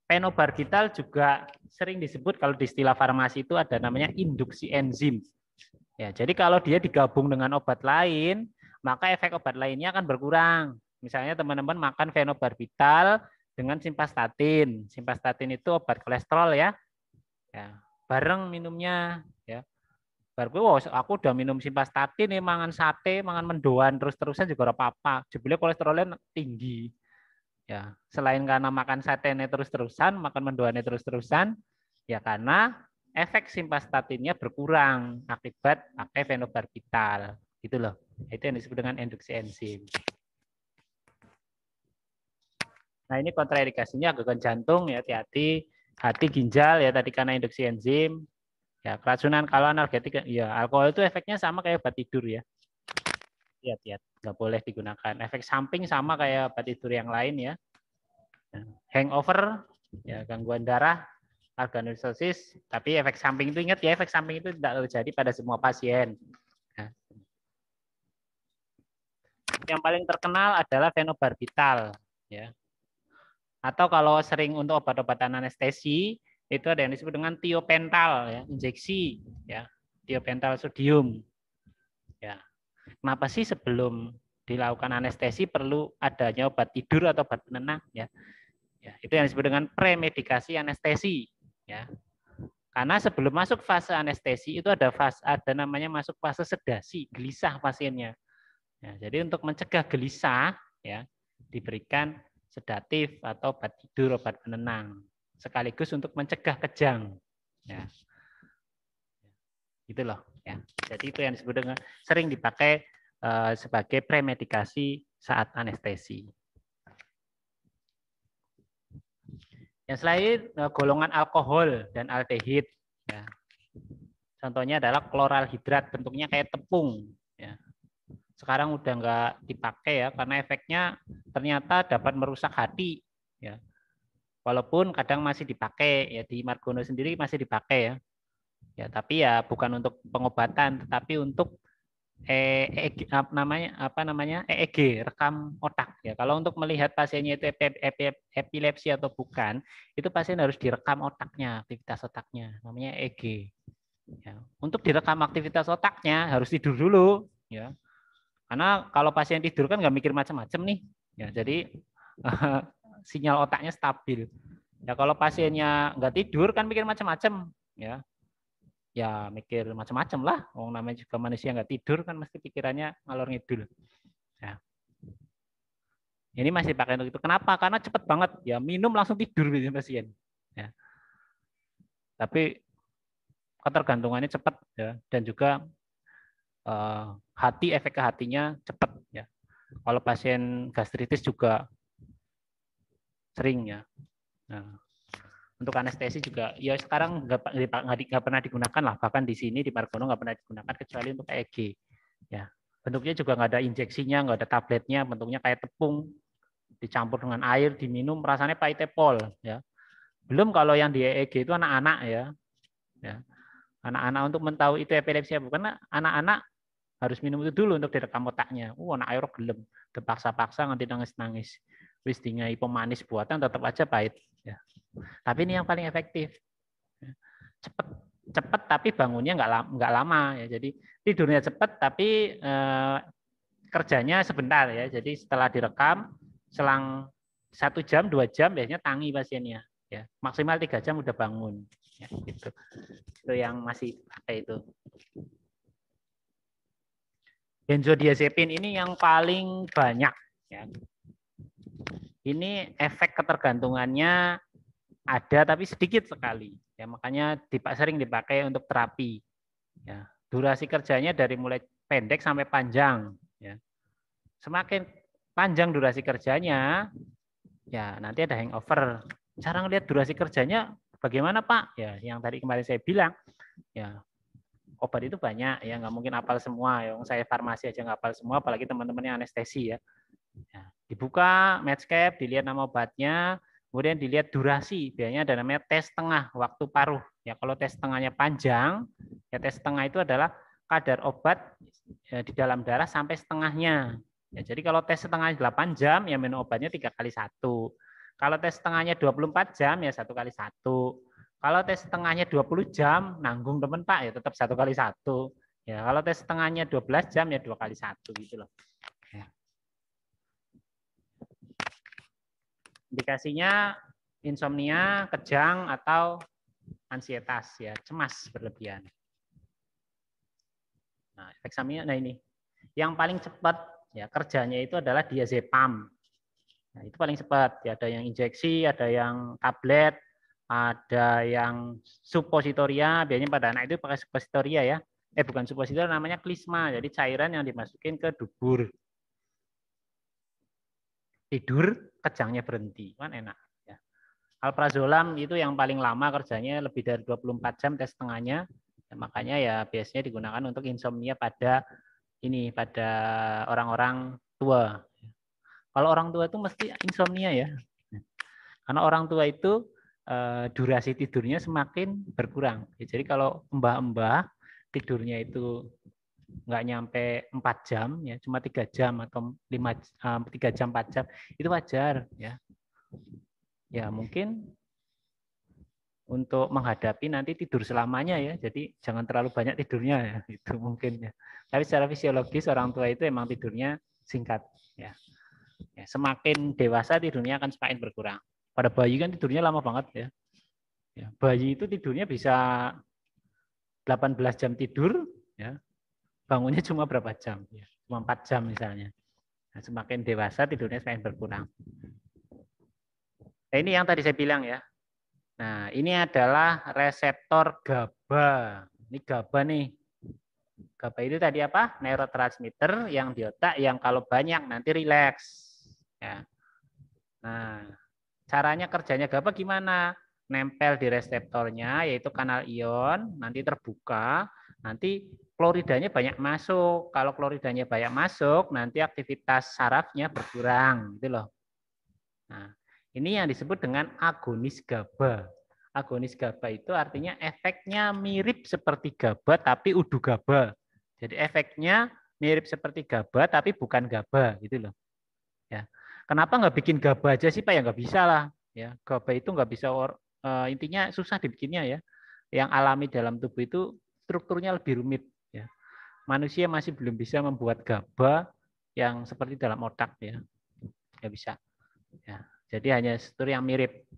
Penobarbital juga sering disebut kalau di istilah farmasi itu ada namanya induksi enzim. Ya, jadi kalau dia digabung dengan obat lain, maka efek obat lainnya akan berkurang. Misalnya teman-teman makan fenobarbital dengan simpastatin. Simpastatin itu obat kolesterol ya. Ya, bareng minumnya ya. Baru wow, aku udah minum simpastatin, nih mangan sate, mangan mendoan terus-terusan juga ora apa-apa. Jebule kolesterolnya tinggi. Ya, selain karena makan sate terus-terusan, makan mendoannya terus-terusan, ya karena efek simpastatinnya berkurang akibat pakai fenobarbital. Gitu loh. Itu yang disebut dengan induksi enzim. Nah, ini kontraindikasinya gagal jantung ya, hati-hati, hati ginjal ya tadi karena induksi enzim. Ya, keracunan kalau analgetik ya alkohol itu efeknya sama kayak obat tidur ya. Lihat-lihat, nggak boleh digunakan. Efek samping sama kayak obat tidur yang lain ya. Nah, hangover, ya gangguan darah organosis tapi efek samping itu ingat ya efek samping itu tidak terjadi pada semua pasien. Nah. Yang paling terkenal adalah fenobarbital, ya. Atau kalau sering untuk obat-obatan anestesi itu ada yang disebut dengan tiopental, ya, injeksi, ya, tiopental sodium, ya. Kenapa sih sebelum dilakukan anestesi perlu adanya obat tidur atau obat penenang, ya? Ya, itu yang disebut dengan premedikasi anestesi ya karena sebelum masuk fase anestesi itu ada fase ada namanya masuk fase sedasi gelisah pasiennya ya, jadi untuk mencegah gelisah ya diberikan sedatif atau obat tidur obat penenang sekaligus untuk mencegah kejang ya gitu loh ya jadi itu yang disebut dengan sering dipakai eh, sebagai premedikasi saat anestesi Yang selain eh, golongan alkohol dan aldehid. Ya. Contohnya adalah kloral hidrat, bentuknya kayak tepung. Ya. Sekarang udah nggak dipakai ya, karena efeknya ternyata dapat merusak hati. Ya. Walaupun kadang masih dipakai, ya di Margono sendiri masih dipakai ya. Ya, tapi ya bukan untuk pengobatan, tetapi untuk EEG, namanya apa namanya EEG rekam otak ya. Kalau untuk melihat pasiennya itu epilepsi atau bukan, itu pasien harus direkam otaknya, aktivitas otaknya, namanya EEG. Ya. Untuk direkam aktivitas otaknya harus tidur dulu ya. Karena kalau pasien tidur kan nggak mikir macam-macam nih. Ya, jadi [LAUGHS] sinyal otaknya stabil. Ya kalau pasiennya nggak tidur kan mikir macam-macam ya ya mikir macam-macam lah. Wong namanya juga manusia nggak tidur kan mesti pikirannya ngalor ngidul. Ya, Ini masih pakai untuk itu. Kenapa? Karena cepet banget. Ya minum langsung tidur gitu pasien. Ya. Tapi ketergantungannya cepat ya dan juga eh, hati efek ke hatinya cepat ya. Kalau pasien gastritis juga sering ya. Nah, untuk anestesi juga ya sekarang nggak pernah digunakan lah bahkan di sini di Margono nggak pernah digunakan kecuali untuk EEG ya bentuknya juga nggak ada injeksinya nggak ada tabletnya bentuknya kayak tepung dicampur dengan air diminum rasanya pahit pol, ya belum kalau yang di EEG itu anak-anak ya ya anak-anak untuk mentahu itu epilepsi apa karena anak-anak harus minum itu dulu untuk direkam otaknya. Uh, anak air gelem, terpaksa-paksa nanti nangis-nangis. Wis dingai pemanis buatan tetap aja pahit. Ya. Tapi ini yang paling efektif. Ya. Cepat cepat tapi bangunnya nggak lama, nggak lama ya. Jadi tidurnya cepat tapi eh, kerjanya sebentar ya. Jadi setelah direkam selang satu jam dua jam biasanya tangi pasiennya ya maksimal tiga jam udah bangun ya, gitu itu yang masih pakai itu benzodiazepin ini yang paling banyak ya ini efek ketergantungannya ada tapi sedikit sekali. Ya, makanya dipak sering dipakai untuk terapi. Ya, durasi kerjanya dari mulai pendek sampai panjang. Ya. Semakin panjang durasi kerjanya, ya nanti ada hangover. Cara ngelihat durasi kerjanya bagaimana Pak? Ya, yang tadi kemarin saya bilang, ya obat itu banyak ya nggak mungkin apal semua yang saya farmasi aja nggak apal semua apalagi teman-teman yang anestesi ya Nah, dibuka Medscape, dilihat nama obatnya, kemudian dilihat durasi. Biasanya ada namanya tes tengah waktu paruh. Ya, kalau tes tengahnya panjang, ya tes tengah itu adalah kadar obat ya, di dalam darah sampai setengahnya. Ya, jadi kalau tes setengah 8 jam, ya minum obatnya tiga kali satu. Kalau tes setengahnya 24 jam, ya satu kali satu. Kalau tes setengahnya 20 jam, nanggung teman Pak, ya tetap satu kali satu. Ya, kalau tes setengahnya 12 jam, ya dua kali satu gitu loh. Indikasinya insomnia, kejang, atau ansietas ya, cemas berlebihan. Nah, efek sampingnya nah ini. Yang paling cepat ya kerjanya itu adalah diazepam. Nah, itu paling cepat. Ya, ada yang injeksi, ada yang tablet, ada yang suppositoria. biasanya pada anak itu pakai suppositoria ya. Eh bukan supositoria namanya klisma, jadi cairan yang dimasukin ke dubur tidur, kejangnya berhenti. Kan enak. Ya. Alprazolam itu yang paling lama kerjanya lebih dari 24 jam, tes setengahnya. Ya, makanya ya biasanya digunakan untuk insomnia pada ini pada orang-orang tua. Kalau orang tua itu mesti insomnia ya. Karena orang tua itu eh, durasi tidurnya semakin berkurang. Ya, jadi kalau mbah-mbah tidurnya itu nggak nyampe empat jam ya cuma tiga jam atau lima eh, tiga jam empat jam itu wajar ya ya mungkin untuk menghadapi nanti tidur selamanya ya jadi jangan terlalu banyak tidurnya ya [LAUGHS] itu mungkin ya tapi secara fisiologis orang tua itu emang tidurnya singkat ya. ya, semakin dewasa tidurnya akan semakin berkurang pada bayi kan tidurnya lama banget ya, ya bayi itu tidurnya bisa 18 jam tidur ya bangunnya cuma berapa jam, ya. cuma empat jam misalnya. Nah, semakin dewasa tidurnya semakin berkurang. Nah, ini yang tadi saya bilang ya. Nah, ini adalah reseptor GABA. Ini GABA nih. GABA itu tadi apa? Neurotransmitter yang di otak yang kalau banyak nanti rileks. Ya. Nah, caranya kerjanya GABA gimana? Nempel di reseptornya yaitu kanal ion, nanti terbuka, nanti kloridanya banyak masuk. Kalau kloridanya banyak masuk, nanti aktivitas sarafnya berkurang, gitu loh. Nah, ini yang disebut dengan agonis GABA. Agonis GABA itu artinya efeknya mirip seperti GABA tapi udu GABA. Jadi efeknya mirip seperti GABA tapi bukan GABA, gitu loh. Ya. Kenapa nggak bikin GABA aja sih Pak? Ya nggak bisa lah. Ya, GABA itu nggak bisa, eh, intinya susah dibikinnya ya. Yang alami dalam tubuh itu strukturnya lebih rumit. Ya. Manusia masih belum bisa membuat gabah yang seperti dalam otak ya, nggak bisa. Ya. Jadi hanya struktur yang mirip.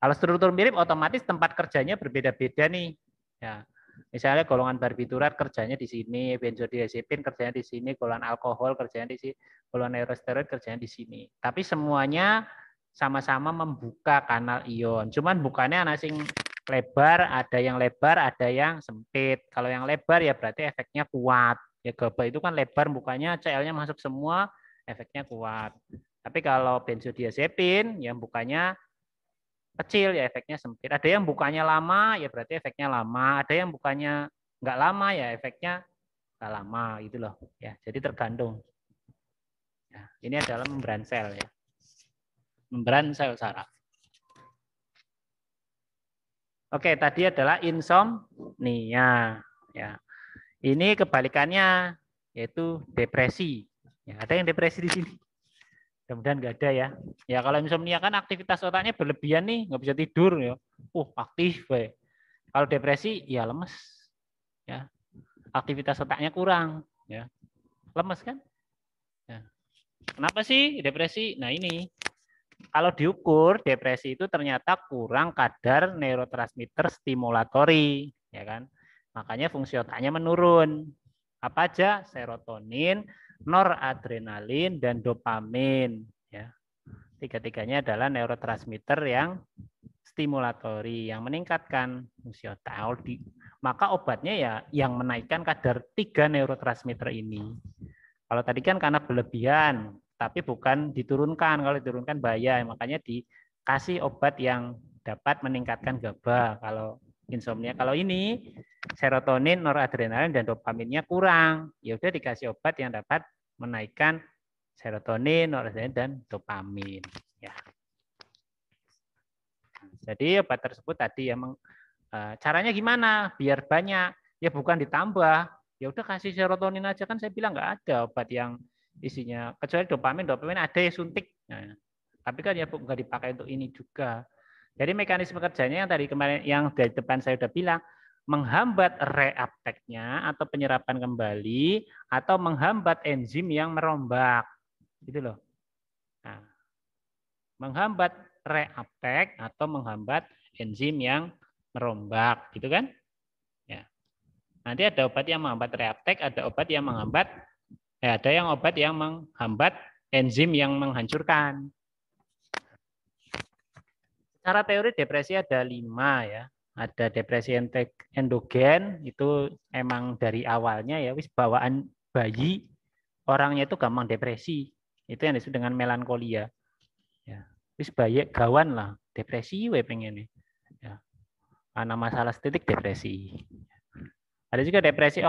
Kalau struktur mirip, otomatis tempat kerjanya berbeda-beda nih. Ya. Misalnya golongan barbiturat kerjanya di sini, benzodiazepin kerjanya di sini, golongan alkohol kerjanya di sini, golongan neurosteroid kerjanya di sini. Tapi semuanya sama-sama membuka kanal ion. Cuman bukannya anak sing lebar, ada yang lebar, ada yang sempit. Kalau yang lebar ya berarti efeknya kuat. Ya gaba itu kan lebar mukanya, CL-nya masuk semua, efeknya kuat. Tapi kalau benzodiazepin yang bukannya kecil ya efeknya sempit. Ada yang bukanya lama ya berarti efeknya lama. Ada yang bukanya enggak lama ya efeknya enggak lama gitu loh. Ya, jadi tergantung. Ya, ini adalah membran sel ya. Membran sel saraf. Oke, tadi adalah insomnia. Ya. Ini kebalikannya yaitu depresi. Ya, ada yang depresi di sini? Mudah-mudahan nggak ada ya. Ya kalau insomnia kan aktivitas otaknya berlebihan nih, nggak bisa tidur ya. Uh, aktif, we. Kalau depresi ya lemes. Ya. Aktivitas otaknya kurang, ya. Lemes kan? Ya. Kenapa sih depresi? Nah ini kalau diukur depresi itu ternyata kurang kadar neurotransmitter stimulatori, ya kan? Makanya fungsi otaknya menurun. Apa aja? Serotonin, noradrenalin, dan dopamin. Ya. Tiga-tiganya adalah neurotransmitter yang stimulatori yang meningkatkan fungsi otak. Maka obatnya ya yang menaikkan kadar tiga neurotransmitter ini. Kalau tadi kan karena berlebihan, tapi bukan diturunkan. Kalau diturunkan bahaya, makanya dikasih obat yang dapat meningkatkan gaba kalau insomnia. Kalau ini serotonin, noradrenalin dan dopaminnya kurang, ya udah dikasih obat yang dapat menaikkan serotonin, noradrenalin dan dopamin. Ya. Jadi obat tersebut tadi emang eh, caranya gimana? Biar banyak. Ya bukan ditambah. Ya udah kasih serotonin aja kan saya bilang nggak ada obat yang isinya. Kecuali dopamin, dopamin ada yang suntik. Nah, tapi kan ya nggak dipakai untuk ini juga. Jadi mekanisme kerjanya yang tadi kemarin yang dari depan saya sudah bilang menghambat reuptake nya atau penyerapan kembali atau menghambat enzim yang merombak. Gitu loh. Nah, menghambat reuptake atau menghambat enzim yang merombak, gitu kan? Ya. Nanti ada obat yang menghambat reuptake ada obat yang menghambat Ya, ada yang obat yang menghambat enzim yang menghancurkan. Cara teori depresi ada lima ya. Ada depresi endogen itu emang dari awalnya ya wis bawaan bayi orangnya itu gampang depresi. Itu yang disebut dengan melankolia. Ya. Wis bayi gawan lah, depresi we pengen ya. Karena masalah estetik depresi. Ada juga depresi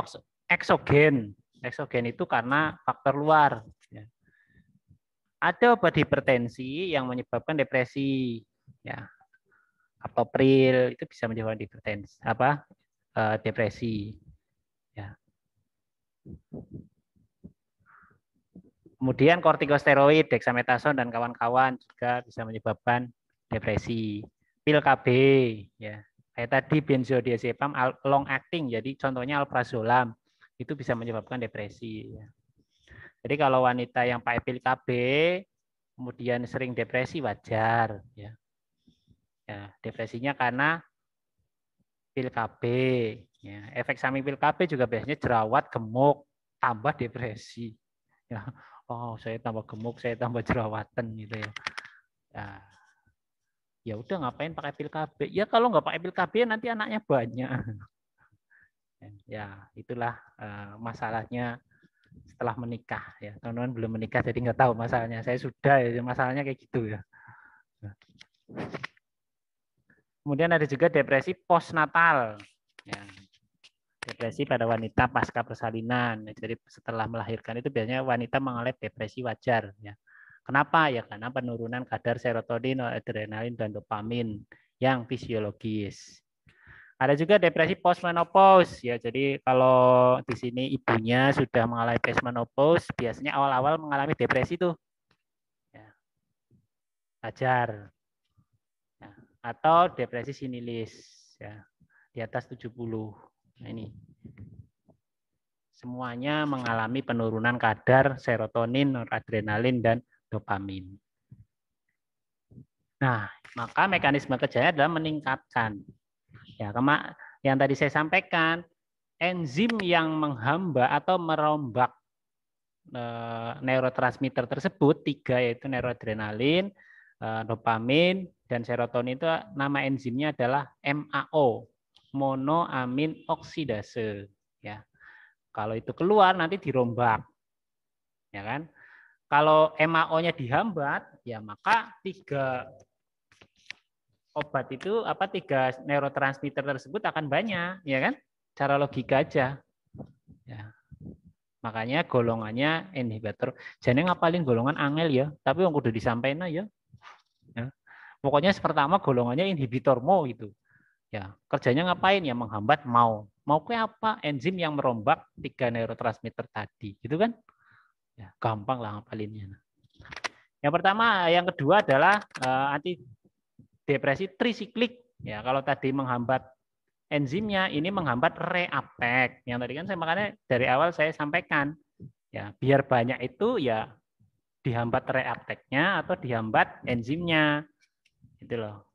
eksogen Eksogen itu karena faktor luar. Ya. Ada obat hipertensi yang menyebabkan depresi, ya. Captopril itu bisa menyebabkan hipertensi, apa? E, depresi. Ya. Kemudian kortikosteroid, dexamethason dan kawan-kawan juga bisa menyebabkan depresi. Pil KB, ya. Kayak tadi benzodiazepam long acting, jadi contohnya alprazolam itu bisa menyebabkan depresi. Ya. Jadi kalau wanita yang pakai pil KB kemudian sering depresi wajar ya. ya depresinya karena pil KB. Ya, efek samping pil KB juga biasanya jerawat, gemuk, tambah depresi. [LAUGHS] Ya, oh saya tambah gemuk, saya tambah jerawatan gitu ya. ya ya udah ngapain pakai pil KB? Ya kalau nggak pakai pil KB nanti anaknya banyak. [LAUGHS] ya itulah uh, masalahnya setelah menikah ya teman-teman belum menikah jadi nggak tahu masalahnya saya sudah ya masalahnya kayak gitu ya kemudian ada juga depresi postnatal ya. depresi pada wanita pasca persalinan jadi setelah melahirkan itu biasanya wanita mengalami depresi wajar ya kenapa ya karena penurunan kadar serotonin adrenalin dan dopamin yang fisiologis ada juga depresi postmenopause ya. Jadi kalau di sini ibunya sudah mengalami postmenopause, biasanya awal-awal mengalami depresi tuh. Ya. Ajar. Ya. Atau depresi sinilis ya. Di atas 70. Nah, ini. Semuanya mengalami penurunan kadar serotonin, noradrenalin dan dopamin. Nah, maka mekanisme kerjanya adalah meningkatkan Ya, karena yang tadi saya sampaikan, enzim yang menghamba atau merombak e, neurotransmitter tersebut tiga yaitu neuroadrenalin, e, dopamin, dan serotonin itu nama enzimnya adalah MAO, monoamin oksidase. Ya, kalau itu keluar nanti dirombak, ya kan? Kalau MAO-nya dihambat, ya maka tiga obat itu apa tiga neurotransmitter tersebut akan banyak, ya kan? Cara logika aja. Ya. Makanya golongannya inhibitor. Jadi ngapalin golongan angel ya, tapi yang udah disampaikan ya. ya. Pokoknya pertama golongannya inhibitor mau itu. Ya, kerjanya ngapain ya menghambat mau. Mau ke apa? Enzim yang merombak tiga neurotransmitter tadi, gitu kan? Ya, gampang lah ngapalinnya. Yang pertama, yang kedua adalah uh, anti depresi trisiklik. Ya, kalau tadi menghambat enzimnya, ini menghambat reapek. Yang tadi kan saya makanya dari awal saya sampaikan. Ya, biar banyak itu ya dihambat reapteknya atau dihambat enzimnya. Itu loh.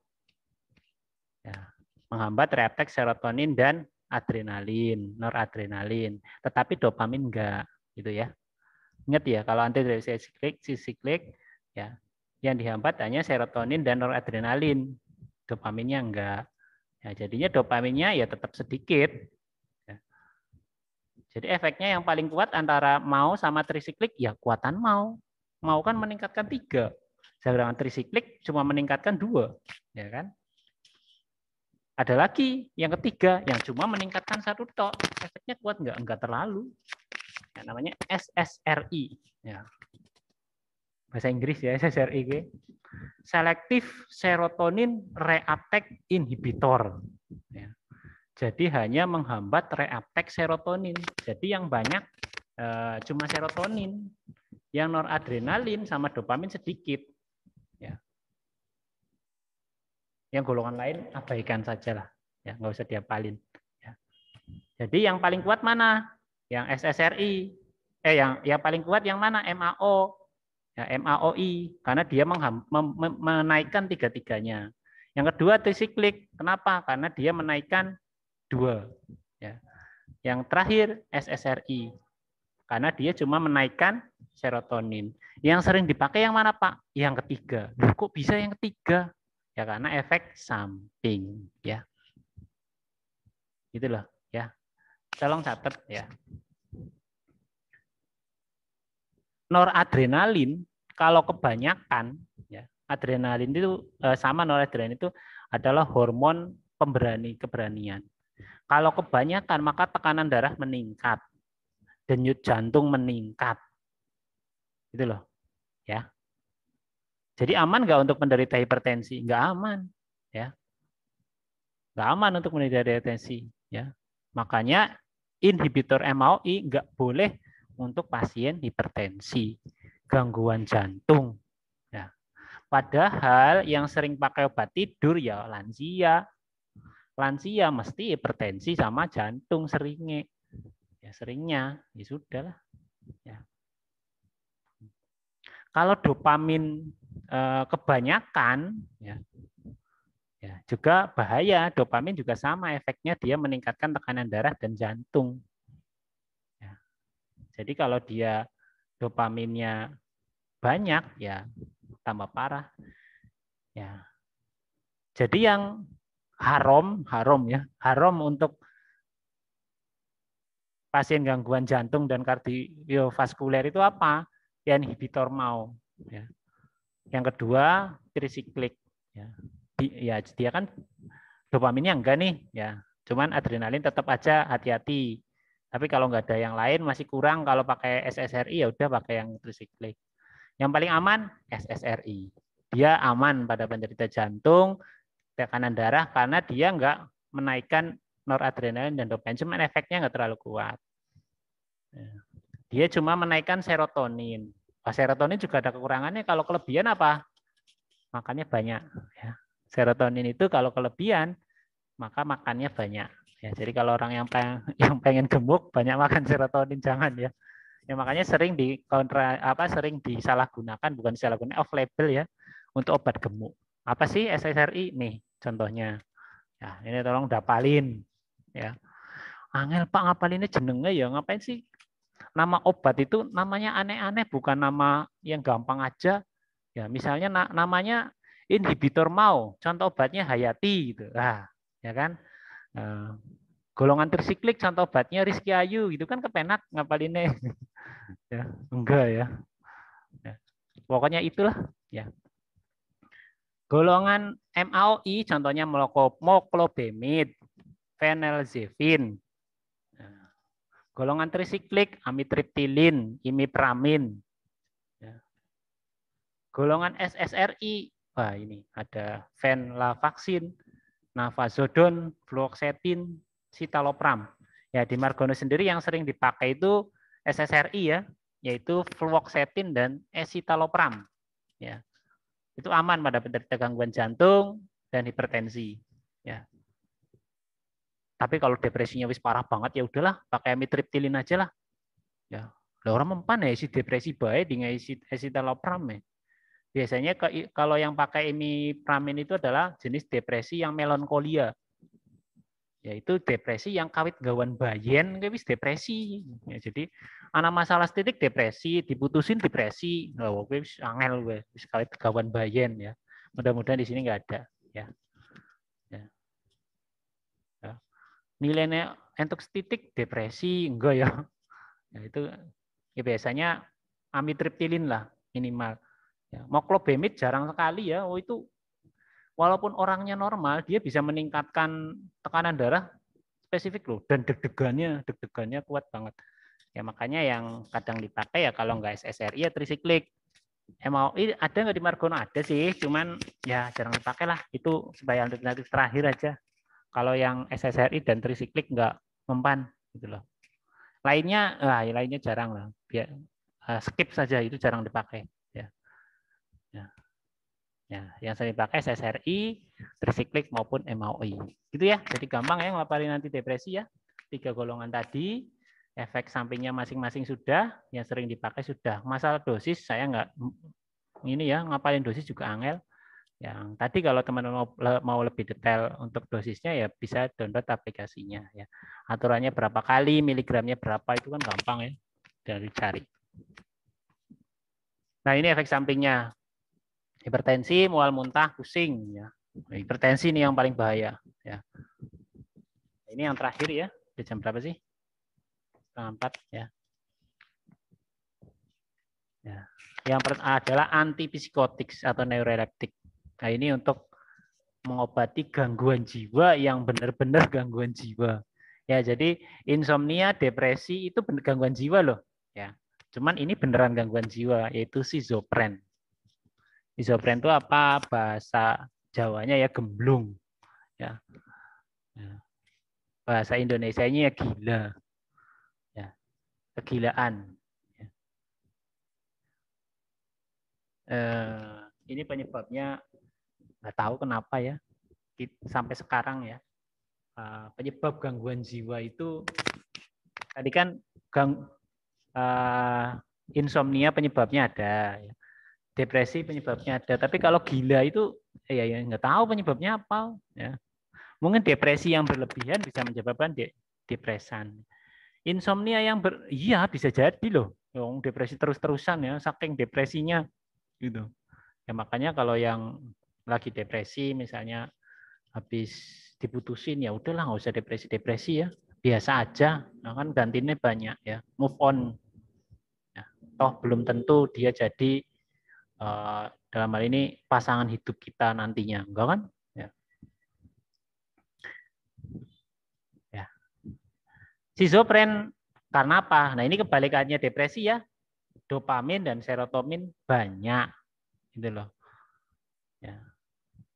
Ya, menghambat reaptek serotonin dan adrenalin, noradrenalin. Tetapi dopamin enggak, gitu ya. Ingat ya, kalau antidepresi siklik, sisiklik, ya yang dihambat hanya serotonin dan noradrenalin. Dopaminnya enggak. Ya, jadinya dopaminnya ya tetap sedikit. Ya. Jadi efeknya yang paling kuat antara mau sama trisiklik ya kuatan mau. Mau kan meningkatkan tiga. Sedangkan trisiklik cuma meningkatkan dua, ya kan? Ada lagi yang ketiga yang cuma meningkatkan satu tok. Efeknya kuat enggak enggak terlalu. Ya, namanya SSRI. Ya, bahasa Inggris ya SSRI [LAUGHS] selektif serotonin reuptake inhibitor ya. jadi hanya menghambat reuptake serotonin jadi yang banyak e, cuma serotonin yang noradrenalin sama dopamin sedikit ya yang golongan lain abaikan sajalah ya nggak usah diapalin ya. jadi yang paling kuat mana yang SSRI eh yang yang paling kuat yang mana MAO ya, MAOI karena dia menaikkan tiga-tiganya. Yang kedua trisiklik, kenapa? Karena dia menaikkan dua. Ya. Yang terakhir SSRI, karena dia cuma menaikkan serotonin. Yang sering dipakai yang mana Pak? Yang ketiga. Loh, kok bisa yang ketiga? Ya karena efek samping. Ya, Itulah Ya, tolong catat ya. noradrenalin kalau kebanyakan ya adrenalin itu eh, sama noradrenalin itu adalah hormon pemberani keberanian. Kalau kebanyakan maka tekanan darah meningkat, denyut jantung meningkat. Itu loh. Ya. Jadi aman nggak untuk menderita hipertensi? Nggak aman, ya. Nggak aman untuk menderita hipertensi, ya. Makanya inhibitor MAOI nggak boleh untuk pasien hipertensi, gangguan jantung. Ya. Padahal yang sering pakai obat tidur ya lansia. Lansia mesti hipertensi sama jantung seringnya. Ya seringnya, ya lah. Ya. Kalau dopamin eh, kebanyakan ya, Ya, juga bahaya, dopamin juga sama efeknya dia meningkatkan tekanan darah dan jantung. Jadi kalau dia dopaminnya banyak ya tambah parah. Ya. Jadi yang haram, haram ya, haram untuk pasien gangguan jantung dan kardiovaskuler itu apa? Ya inhibitor mau. Ya. Yang kedua trisiklik. Ya. ya dia kan dopaminnya enggak nih, ya. Cuman adrenalin tetap aja hati-hati. Tapi kalau nggak ada yang lain masih kurang kalau pakai SSRI ya udah pakai yang tricyclic. Yang paling aman SSRI. Dia aman pada penderita jantung, tekanan darah karena dia nggak menaikkan noradrenalin dan dopamin, cuma efeknya nggak terlalu kuat. Ya. Dia cuma menaikkan serotonin. Pas serotonin juga ada kekurangannya. Kalau kelebihan apa? Makannya banyak. Ya. Serotonin itu kalau kelebihan, maka makannya banyak. Ya, jadi kalau orang yang pengen, [LAUGHS] yang pengen gemuk banyak makan serotonin jangan ya. Ya makanya sering di kontra apa sering disalahgunakan bukan disalahgunakan off label ya untuk obat gemuk. Apa sih SSRI nih contohnya? Ya, ini tolong dapalin ya. Angel Pak ngapalinnya jenenge ya ngapain sih? Nama obat itu namanya aneh-aneh bukan nama yang gampang aja. Ya, misalnya namanya inhibitor mau, contoh obatnya Hayati gitu. Nah, ya kan? Eh, golongan tersiklik contoh obatnya Rizky Ayu gitu kan kepenak ngapalinnya [LAUGHS] ya enggak ya. ya pokoknya itulah ya golongan MAOI contohnya moklobemid fenelzevin golongan trisiklik amitriptilin imipramin ya. golongan SSRI ya. wah ini ada fenlavaksin navazodon, fluoxetin, citalopram. Ya, di Margono sendiri yang sering dipakai itu SSRI ya, yaitu fluoxetin dan escitalopram. Ya. Itu aman pada penderita gangguan jantung dan hipertensi. Ya. Tapi kalau depresinya wis parah banget ya udahlah, pakai amitriptilin aja lah. Ya. Lah orang mempan ya isi depresi baik dengan isi escitalopram ya. Biasanya kalau yang pakai imipramin itu adalah jenis depresi yang melankolia. Yaitu depresi yang kawit gawan bayen wis depresi. Ya, jadi anak masalah titik depresi, diputusin depresi. Loh, wis angel gue, wis kawit gawan bayen ya. Mudah-mudahan di sini nggak ada ya. ya. ya. Milenial entuk titik depresi enggak ya. ya itu ya biasanya amitriptilin lah minimal Ya, moklobemid jarang sekali ya. Oh itu walaupun orangnya normal, dia bisa meningkatkan tekanan darah spesifik loh dan deg-degannya, deg-degannya kuat banget. Ya makanya yang kadang dipakai ya kalau nggak SSRI ya trisiklik. MOI ada nggak di Margono? Ada sih, cuman ya jarang dipakai lah. Itu sebagai alternatif terakhir aja. Kalau yang SSRI dan trisiklik nggak mempan gitu loh. Lainnya, lah, ya lainnya jarang lah. Biar, eh, skip saja itu jarang dipakai. Ya, yang sering pakai SSRI, trisiklik maupun MAOI. Gitu ya. Jadi gampang ya ngelaparin nanti depresi ya. Tiga golongan tadi, efek sampingnya masing-masing sudah, yang sering dipakai sudah. Masalah dosis saya nggak ini ya, ngapalin dosis juga angel. Yang tadi kalau teman-teman mau lebih detail untuk dosisnya ya bisa download aplikasinya ya. Aturannya berapa kali, miligramnya berapa itu kan gampang ya dari cari. Nah, ini efek sampingnya. Hipertensi, mual muntah, pusing ya. Hipertensi ini yang paling bahaya ya. Ini yang terakhir ya. Di jam berapa sih? empat ya. Ya. Yang pertama adalah antipsikotik atau neuroleptik. Nah, ini untuk mengobati gangguan jiwa yang benar-benar gangguan jiwa. Ya, jadi insomnia, depresi itu gangguan jiwa loh, ya. Cuman ini beneran gangguan jiwa yaitu Zopren. Isopren itu apa bahasa Jawanya ya gemblung. Ya. ya. Bahasa Indonesia-nya ya gila. Ya. Kegilaan. Ya. Eh, ini penyebabnya nggak tahu kenapa ya. Sampai sekarang ya. Eh, penyebab gangguan jiwa itu tadi kan gang, eh, insomnia penyebabnya ada ya depresi penyebabnya ada, tapi kalau gila itu eh, ya ya nggak tahu penyebabnya apa ya. Mungkin depresi yang berlebihan bisa menyebabkan de depresan. Insomnia yang ber iya bisa jadi loh. Yang depresi terus-terusan ya, saking depresinya gitu. Ya makanya kalau yang lagi depresi misalnya habis diputusin ya udahlah nggak usah depresi-depresi ya. Biasa aja, nah, kan gantinya banyak ya. Move on. ya. toh belum tentu dia jadi Eh, dalam hal ini pasangan hidup kita nantinya, enggak kan? Ya. ya. karena apa? Nah ini kebalikannya depresi ya. Dopamin dan serotonin banyak, gitu loh. Ya.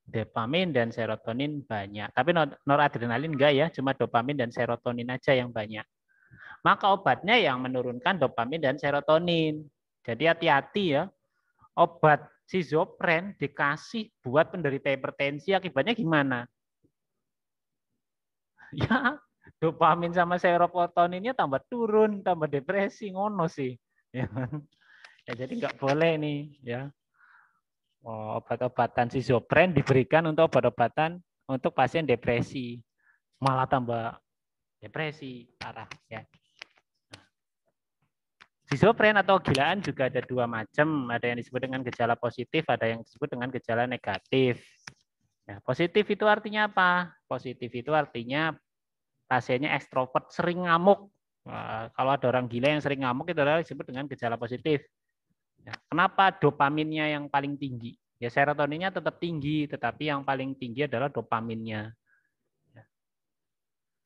Dopamin dan serotonin banyak. Tapi noradrenalin enggak ya, cuma dopamin dan serotonin aja yang banyak. Maka obatnya yang menurunkan dopamin dan serotonin. Jadi hati-hati ya, obat sizopren dikasih buat penderita hipertensi akibatnya gimana? [LAUGHS] Ya, dopamin sama serotoninnya tambah turun, tambah depresi, ngono sih. Ya, kan? ya jadi nggak boleh nih ya. Oh, obat-obatan sizopren diberikan untuk obat-obatan untuk pasien depresi. Malah tambah depresi parah ya. Schizofren atau gilaan juga ada dua macam, ada yang disebut dengan gejala positif, ada yang disebut dengan gejala negatif. Ya, positif itu artinya apa? Positif itu artinya pasiennya ekstrovert sering ngamuk. Nah, kalau ada orang gila yang sering ngamuk itu adalah disebut dengan gejala positif. Ya, kenapa dopaminnya yang paling tinggi? Ya serotoninnya tetap tinggi, tetapi yang paling tinggi adalah dopaminnya. Ya.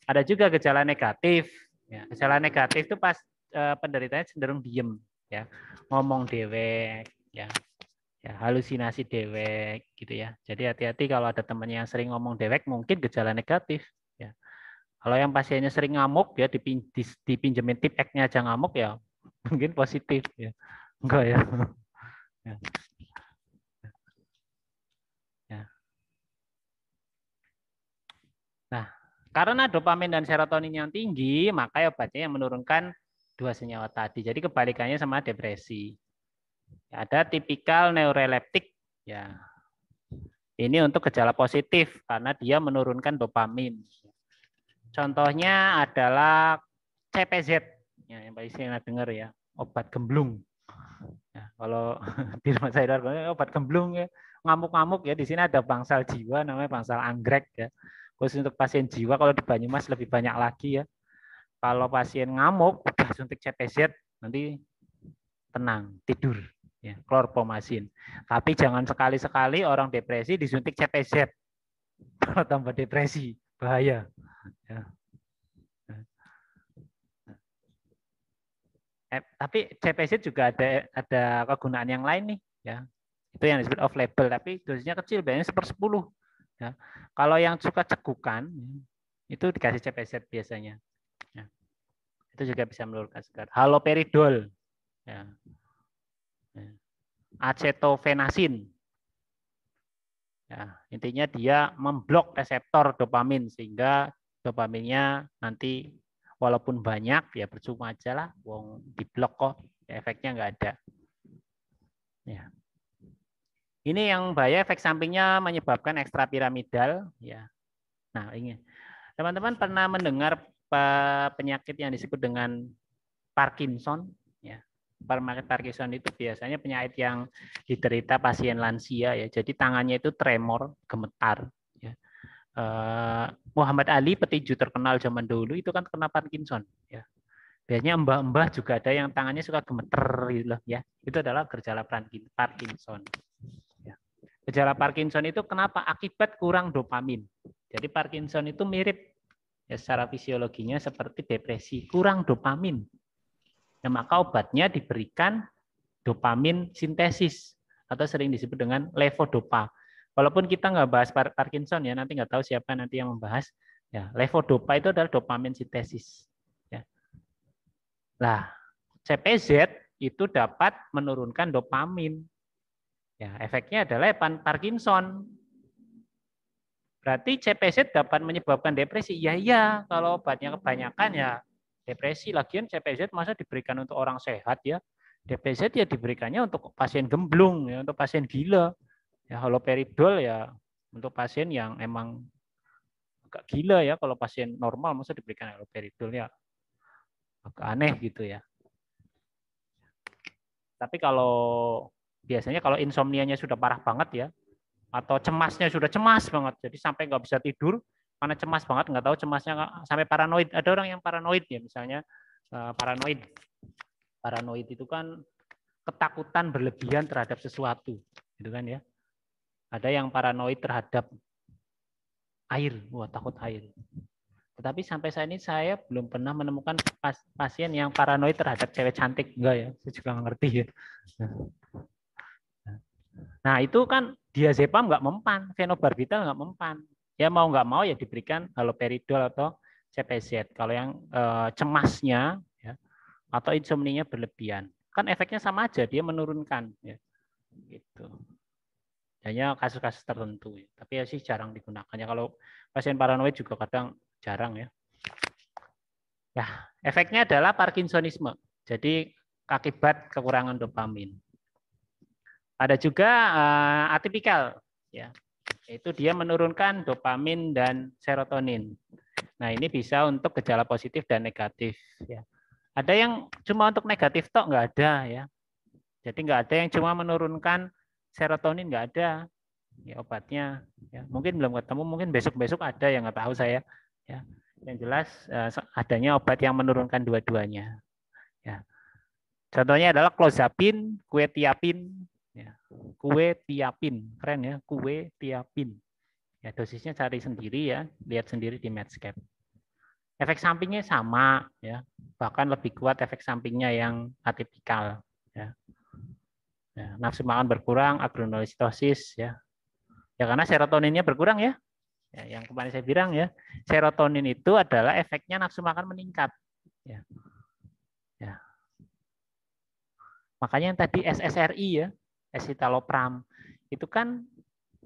Ada juga gejala negatif. Ya, gejala negatif itu pas Eh, penderitanya cenderung diem ya ngomong dewek ya ya halusinasi dewek gitu ya jadi hati-hati kalau ada temannya yang sering ngomong dewek mungkin gejala negatif ya kalau yang pasiennya sering ngamuk ya dipin, dipinjemin tip eknya nya aja ngamuk ya [LAUGHS] mungkin positif ya enggak ya. [LAUGHS] ya, ya. Nah, karena dopamin dan serotonin yang tinggi, maka obatnya yang menurunkan dua senyawa tadi. Jadi kebalikannya sama depresi. Ada tipikal neuroleptik ya. Ini untuk gejala positif karena dia menurunkan dopamin. Contohnya adalah CPZ ya, yang Isi enak dengar ya, obat gemblung. Ya, kalau [LAUGHS] di rumah saya obat gemblung ya, ngamuk-ngamuk ya di sini ada bangsal jiwa namanya bangsal anggrek ya. Khusus untuk pasien jiwa kalau di Banyumas lebih banyak lagi ya kalau pasien ngamuk udah suntik CTZ nanti tenang tidur ya klorpomasin tapi jangan sekali-sekali orang depresi disuntik CTZ kalau [LAUGHS] tambah depresi bahaya ya. Eh, tapi CPZ juga ada ada kegunaan yang lain nih ya itu yang disebut off label tapi dosisnya kecil biasanya seper sepuluh ya. kalau yang suka cegukan ya, itu dikasih CPZ biasanya itu juga bisa menurunkan segar. Haloperidol, ya. ya. acetofenasin, ya, intinya dia memblok reseptor dopamin sehingga dopaminnya nanti walaupun banyak ya percuma aja lah, wong diblok kok ya, efeknya nggak ada. Ya. Ini yang bahaya efek sampingnya menyebabkan ekstrapiramidal ya. Nah, ini teman-teman pernah mendengar penyakit yang disebut dengan Parkinson ya. Penyakit Parkinson itu biasanya penyakit yang diterita pasien lansia ya. Jadi tangannya itu tremor, gemetar ya. Eh, Muhammad Ali petinju terkenal zaman dulu itu kan kena Parkinson ya biasanya mbah-mbah juga ada yang tangannya suka gemeter gitu loh ya itu adalah gejala Parkinson ya. gejala Parkinson itu kenapa akibat kurang dopamin jadi Parkinson itu mirip ya secara fisiologinya seperti depresi kurang dopamin. Ya, maka obatnya diberikan dopamin sintesis atau sering disebut dengan levodopa. Walaupun kita nggak bahas Parkinson ya, nanti nggak tahu siapa nanti yang membahas. Ya, levodopa itu adalah dopamin sintesis. Ya. Nah, CPZ itu dapat menurunkan dopamin. Ya, efeknya adalah Parkinson Berarti CPZ dapat menyebabkan depresi. Ya iya, kalau obatnya kebanyakan ya depresi. Lagian CPZ masa diberikan untuk orang sehat ya. DPZ ya diberikannya untuk pasien gemblung ya, untuk pasien gila. Ya haloperidol ya untuk pasien yang emang agak gila ya kalau pasien normal masa diberikan haloperidol ya agak aneh gitu ya. Tapi kalau biasanya kalau insomnia-nya sudah parah banget ya, atau cemasnya sudah cemas banget jadi sampai nggak bisa tidur karena cemas banget nggak tahu cemasnya sampai paranoid ada orang yang paranoid ya misalnya eh, paranoid paranoid itu kan ketakutan berlebihan terhadap sesuatu gitu kan ya ada yang paranoid terhadap air wah takut air tetapi sampai saat ini saya belum pernah menemukan pas pasien yang paranoid terhadap cewek cantik. Enggak ya, saya juga nggak ngerti ya. Nah itu kan diazepam nggak mempan, fenobarbital nggak mempan. Ya mau nggak mau ya diberikan haloperidol atau CPZ. Kalau yang e, cemasnya ya, atau insomnia berlebihan, kan efeknya sama aja, dia menurunkan. Ya. Gitu. Hanya kasus-kasus tertentu. Ya. Tapi ya sih jarang digunakannya. Kalau pasien paranoid juga kadang jarang ya. Ya, efeknya adalah Parkinsonisme. Jadi akibat kekurangan dopamin. Ada juga uh, eh, atipikal, ya. Itu dia menurunkan dopamin dan serotonin. Nah, ini bisa untuk gejala positif dan negatif, ya. Ada yang cuma untuk negatif toh nggak ada, ya. Jadi nggak ada yang cuma menurunkan serotonin nggak ada, ya obatnya. Ya. Mungkin belum ketemu, mungkin besok-besok ada yang nggak tahu saya. Ya. Yang jelas uh, adanya obat yang menurunkan dua-duanya. Ya. Contohnya adalah clozapin, quetiapin, Ya. Kue tiapin, keren ya, kue tiapin. Ya, dosisnya cari sendiri ya, lihat sendiri di Medscape. Efek sampingnya sama ya, bahkan lebih kuat efek sampingnya yang atipikal ya. ya nafsu makan berkurang, adrenalisitosis ya. Ya karena serotoninnya berkurang ya. ya. Yang kemarin saya bilang ya, serotonin itu adalah efeknya nafsu makan meningkat. Ya. ya. Makanya yang tadi SSRI ya, escitalopram itu kan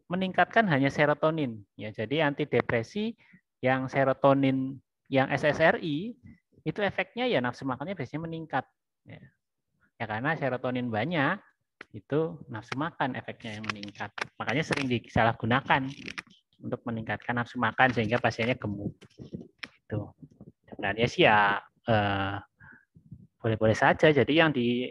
meningkatkan hanya serotonin ya jadi antidepresi yang serotonin yang SSRI itu efeknya ya nafsu makannya biasanya meningkat ya, ya karena serotonin banyak itu nafsu makan efeknya yang meningkat makanya sering disalahgunakan untuk meningkatkan nafsu makan sehingga pasiennya gemuk itu sebenarnya sih ya boleh boleh-boleh saja jadi yang di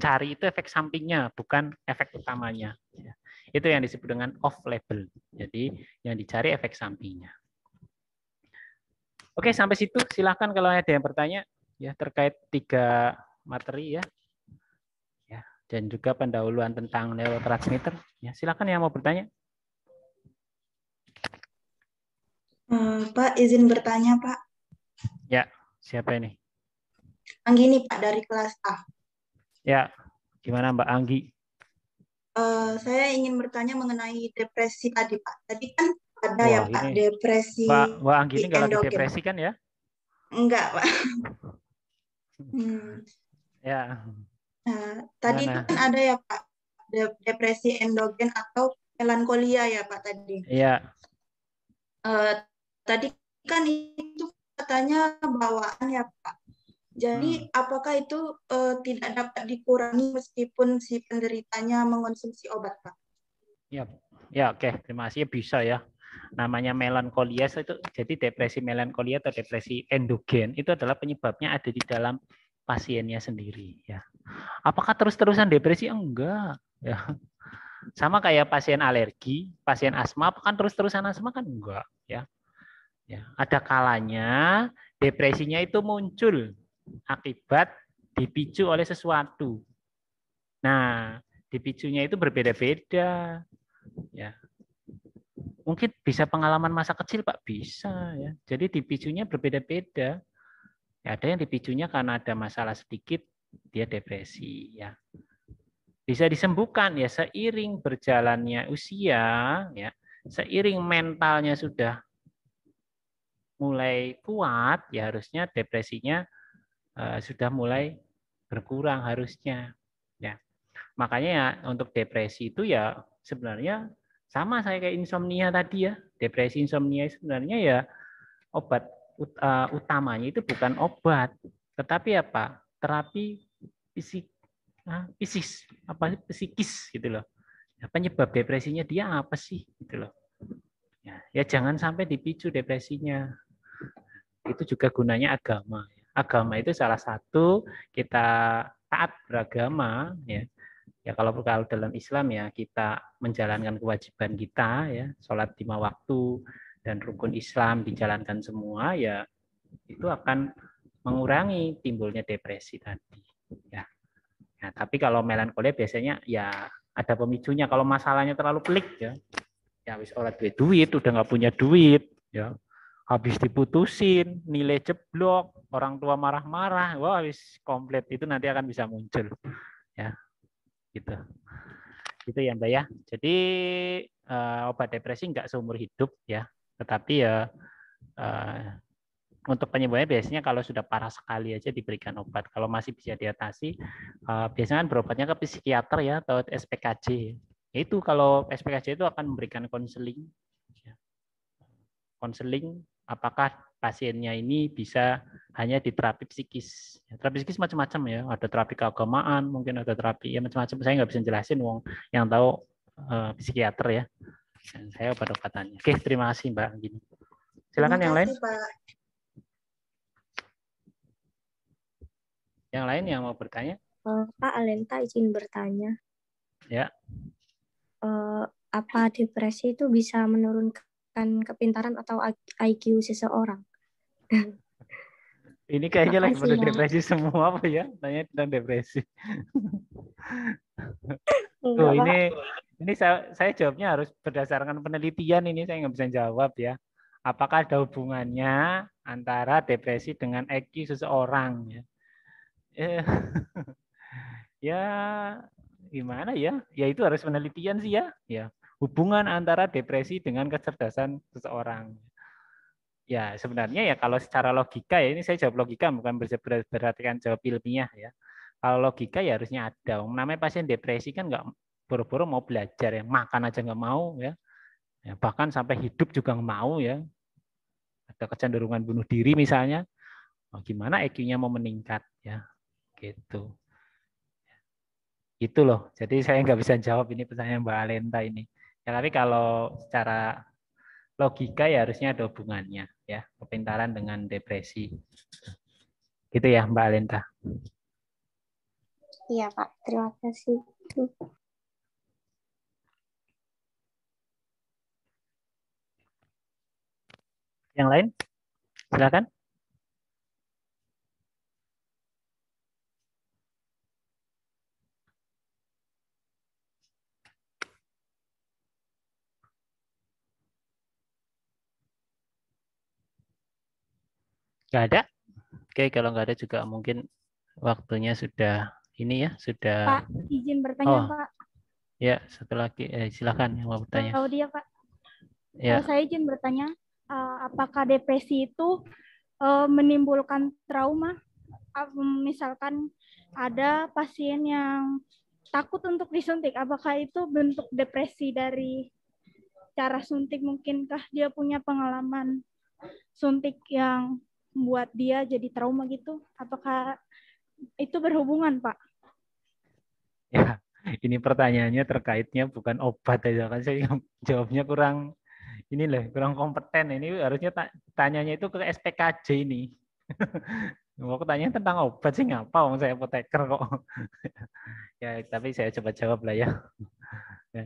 cari itu efek sampingnya, bukan efek utamanya. Ya. Itu yang disebut dengan off-label. Jadi yang dicari efek sampingnya. Oke, sampai situ. Silahkan kalau ada yang bertanya ya terkait tiga materi ya. ya dan juga pendahuluan tentang neurotransmitter. Ya, silakan yang mau bertanya. Eh, Pak, izin bertanya, Pak. Ya, siapa ini? Anggini, Pak, dari kelas A. Ya, gimana Mbak Anggi? Uh, saya ingin bertanya mengenai depresi tadi Pak. Tadi kan ada Wah, yang Pak ini, depresi. Mbak, Mbak Anggi ini nggak lagi depresi kan ya? Enggak Pak. [LAUGHS] hmm. Ya. Nah, tadi itu kan ada ya Pak depresi endogen atau melankolia ya Pak tadi. Iya. Uh, tadi kan itu katanya bawaan ya Pak. Jadi hmm. apakah itu uh, tidak dapat dikurangi meskipun si penderitanya mengonsumsi obat, Pak? Ya, ya oke, okay. terima kasih bisa ya. Namanya melankolia itu jadi depresi melankolia atau depresi endogen itu adalah penyebabnya ada di dalam pasiennya sendiri ya. Apakah terus-terusan depresi? Enggak, ya. Sama kayak pasien alergi, pasien asma, Apakah terus-terusan asma kan enggak, ya. Ya, ada kalanya depresinya itu muncul akibat dipicu oleh sesuatu. Nah, dipicunya itu berbeda-beda. Ya. Mungkin bisa pengalaman masa kecil, Pak, bisa ya. Jadi dipicunya berbeda-beda. Ya, ada yang dipicunya karena ada masalah sedikit dia depresi ya. Bisa disembuhkan ya seiring berjalannya usia ya, seiring mentalnya sudah mulai kuat ya harusnya depresinya Eh, sudah mulai berkurang harusnya ya makanya ya untuk depresi itu ya sebenarnya sama saya kayak insomnia tadi ya depresi insomnia sebenarnya ya obat ut eh, utamanya itu bukan obat tetapi apa terapi fisik ah, apa psikis gitu loh ya, penyebab depresinya dia apa sih gitu loh ya, ya jangan sampai dipicu depresinya itu juga gunanya agama ya agama itu salah satu kita taat beragama ya ya kalau kalau dalam Islam ya kita menjalankan kewajiban kita ya sholat lima waktu dan rukun Islam dijalankan semua ya itu akan mengurangi timbulnya depresi tadi ya nah, tapi kalau melankolia biasanya ya ada pemicunya kalau masalahnya terlalu pelik ya ya wis ora duit duit udah nggak punya duit ya habis diputusin, nilai jeblok, orang tua marah-marah, wah habis komplit itu nanti akan bisa muncul. Ya. Gitu. Itu ya Mbak ya. Jadi eh, obat depresi nggak seumur hidup ya, tetapi ya eh, untuk penyembuhannya biasanya kalau sudah parah sekali aja diberikan obat. Kalau masih bisa diatasi, eh, biasanya kan berobatnya ke psikiater ya atau SPKJ. Itu kalau SPKJ itu akan memberikan konseling, ya. konseling apakah pasiennya ini bisa hanya di terapi psikis. Ya, terapi psikis macam-macam ya, ada terapi keagamaan, mungkin ada terapi ya macam-macam. Saya nggak bisa jelasin, wong yang tahu uh, psikiater ya. saya pada katanya. Oke, terima kasih Mbak Gini. Silakan kasih, yang lain. Pak. Yang lain yang mau bertanya? Eh, Pak Alenta izin bertanya. Ya. Uh, apa depresi itu bisa menurunkan menentukan kepintaran atau IQ seseorang. Ini kayaknya lagi pada ya. depresi semua apa ya? Tanya tentang depresi. Tuh, ini ini saya, saya jawabnya harus berdasarkan penelitian ini saya nggak bisa jawab ya. Apakah ada hubungannya antara depresi dengan IQ seseorang ya? Eh, [LAUGHS] ya gimana ya? Ya itu harus penelitian sih ya. Ya hubungan antara depresi dengan kecerdasan seseorang. Ya, sebenarnya ya kalau secara logika ya ini saya jawab logika bukan berarti jawab ilmiah ya. Kalau logika ya harusnya ada. Namanya pasien depresi kan nggak buru-buru mau belajar ya, makan aja nggak mau ya. ya bahkan sampai hidup juga nggak mau ya. Ada kecenderungan bunuh diri misalnya. Oh, gimana EQ-nya mau meningkat ya. Gitu. Itu loh. Jadi saya nggak bisa jawab ini pertanyaan Mbak Alenta ini. Ya, tapi kalau secara logika ya harusnya ada hubungannya ya kepintaran dengan depresi. Gitu ya Mbak Alenta. Iya Pak, terima kasih. Yang lain? Silakan. Nggak ada? Oke, kalau nggak ada juga mungkin waktunya sudah ini ya, sudah. Pak, izin bertanya oh. Pak. Ya, satu lagi eh, silakan yang mau bertanya. Kalau dia Pak. Ya. Kalau eh, saya izin bertanya, eh, apakah depresi itu eh, menimbulkan trauma? Misalkan ada pasien yang takut untuk disuntik, apakah itu bentuk depresi dari cara suntik? Mungkinkah dia punya pengalaman suntik yang membuat dia jadi trauma gitu? Apakah itu berhubungan, Pak? Ya, [LAUGHS] ini pertanyaannya terkaitnya bukan obat aja kan saya [LAUGHS] jawabnya kurang ini lah kurang kompeten ini harusnya tanyanya itu ke SPKJ ini [LAUGHS] mau tanya tentang obat sih ngapa om saya apoteker kok ya tapi saya coba jawab lah ya, ya.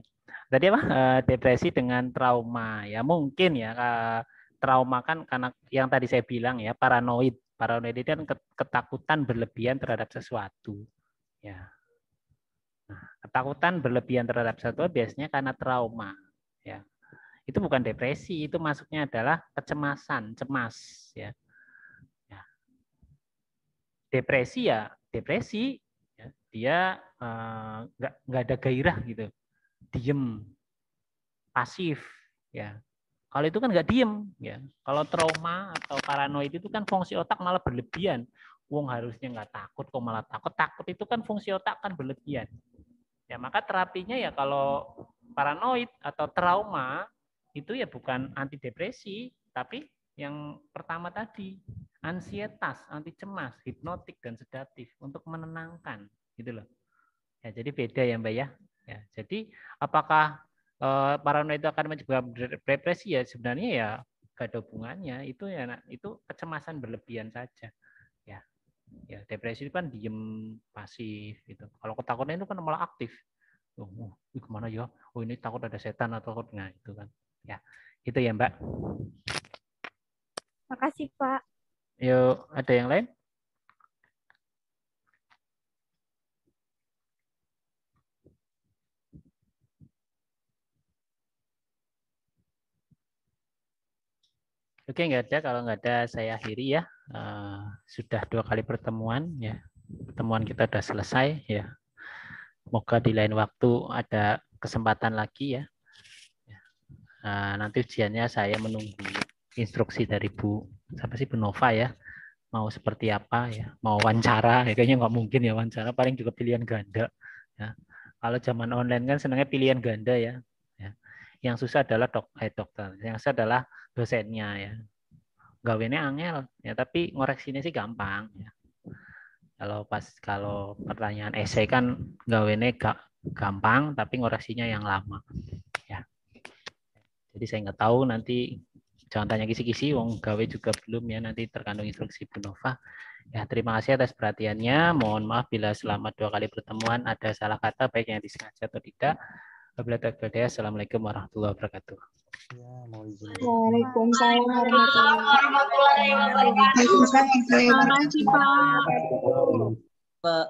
tadi apa eh, depresi dengan trauma ya mungkin ya eh, trauma kan karena yang tadi saya bilang ya paranoid. Paranoid itu kan ketakutan berlebihan terhadap sesuatu. Ya. Nah, ketakutan berlebihan terhadap sesuatu biasanya karena trauma. Ya. Itu bukan depresi, itu masuknya adalah kecemasan, cemas. Ya. ya. Depresi ya, depresi ya, dia eh, nggak eh, nggak ada gairah gitu, diem, pasif, ya kalau itu kan nggak diem. Ya. Kalau trauma atau paranoid itu kan fungsi otak malah berlebihan. Wong harusnya nggak takut kok malah takut. Takut itu kan fungsi otak kan berlebihan. Ya maka terapinya ya kalau paranoid atau trauma itu ya bukan antidepresi, tapi yang pertama tadi ansietas, anti cemas, hipnotik dan sedatif untuk menenangkan gitu loh. Ya, jadi beda ya Mbak ya. ya. Jadi apakah uh, paranoid itu akan menyebabkan depresi ya sebenarnya ya gak ada hubungannya itu ya itu kecemasan berlebihan saja ya ya depresi itu kan diem pasif gitu kalau ketakutan itu kan malah aktif oh, oh kemana ya oh ini takut ada setan atau takut nggak itu kan ya itu ya mbak makasih pak yuk ada yang lain Oke, nggak ada. Kalau nggak ada, saya akhiri ya. Uh, sudah dua kali pertemuan ya. Pertemuan kita sudah selesai ya. Moga di lain waktu ada kesempatan lagi ya. Uh, nanti ujiannya saya menunggu instruksi dari Bu siapa sih Bu Nova ya. Mau seperti apa ya? Mau wawancara? Ya, kayaknya nggak mungkin ya wawancara. Paling juga pilihan ganda. Ya. Kalau zaman online kan senangnya pilihan ganda ya yang susah adalah dok eh dokter yang susah adalah dosennya ya gawennya angel ya tapi ngoreksinya sih gampang ya kalau pas kalau pertanyaan esai kan gawennya gak gampang tapi ngoreksinya yang lama ya jadi saya nggak tahu nanti jangan tanya kisi-kisi wong gawe juga belum ya nanti terkandung instruksi Bu Nova Ya, terima kasih atas perhatiannya. Mohon maaf bila selama dua kali pertemuan ada salah kata baik yang disengaja atau tidak. Wabillahi taufiq Assalamualaikum warahmatullahi wabarakatuh. Ya, Waalaikumsalam warahmatullahi wabarakatuh. Terima kasih, Pak.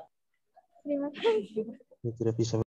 Terima kasih.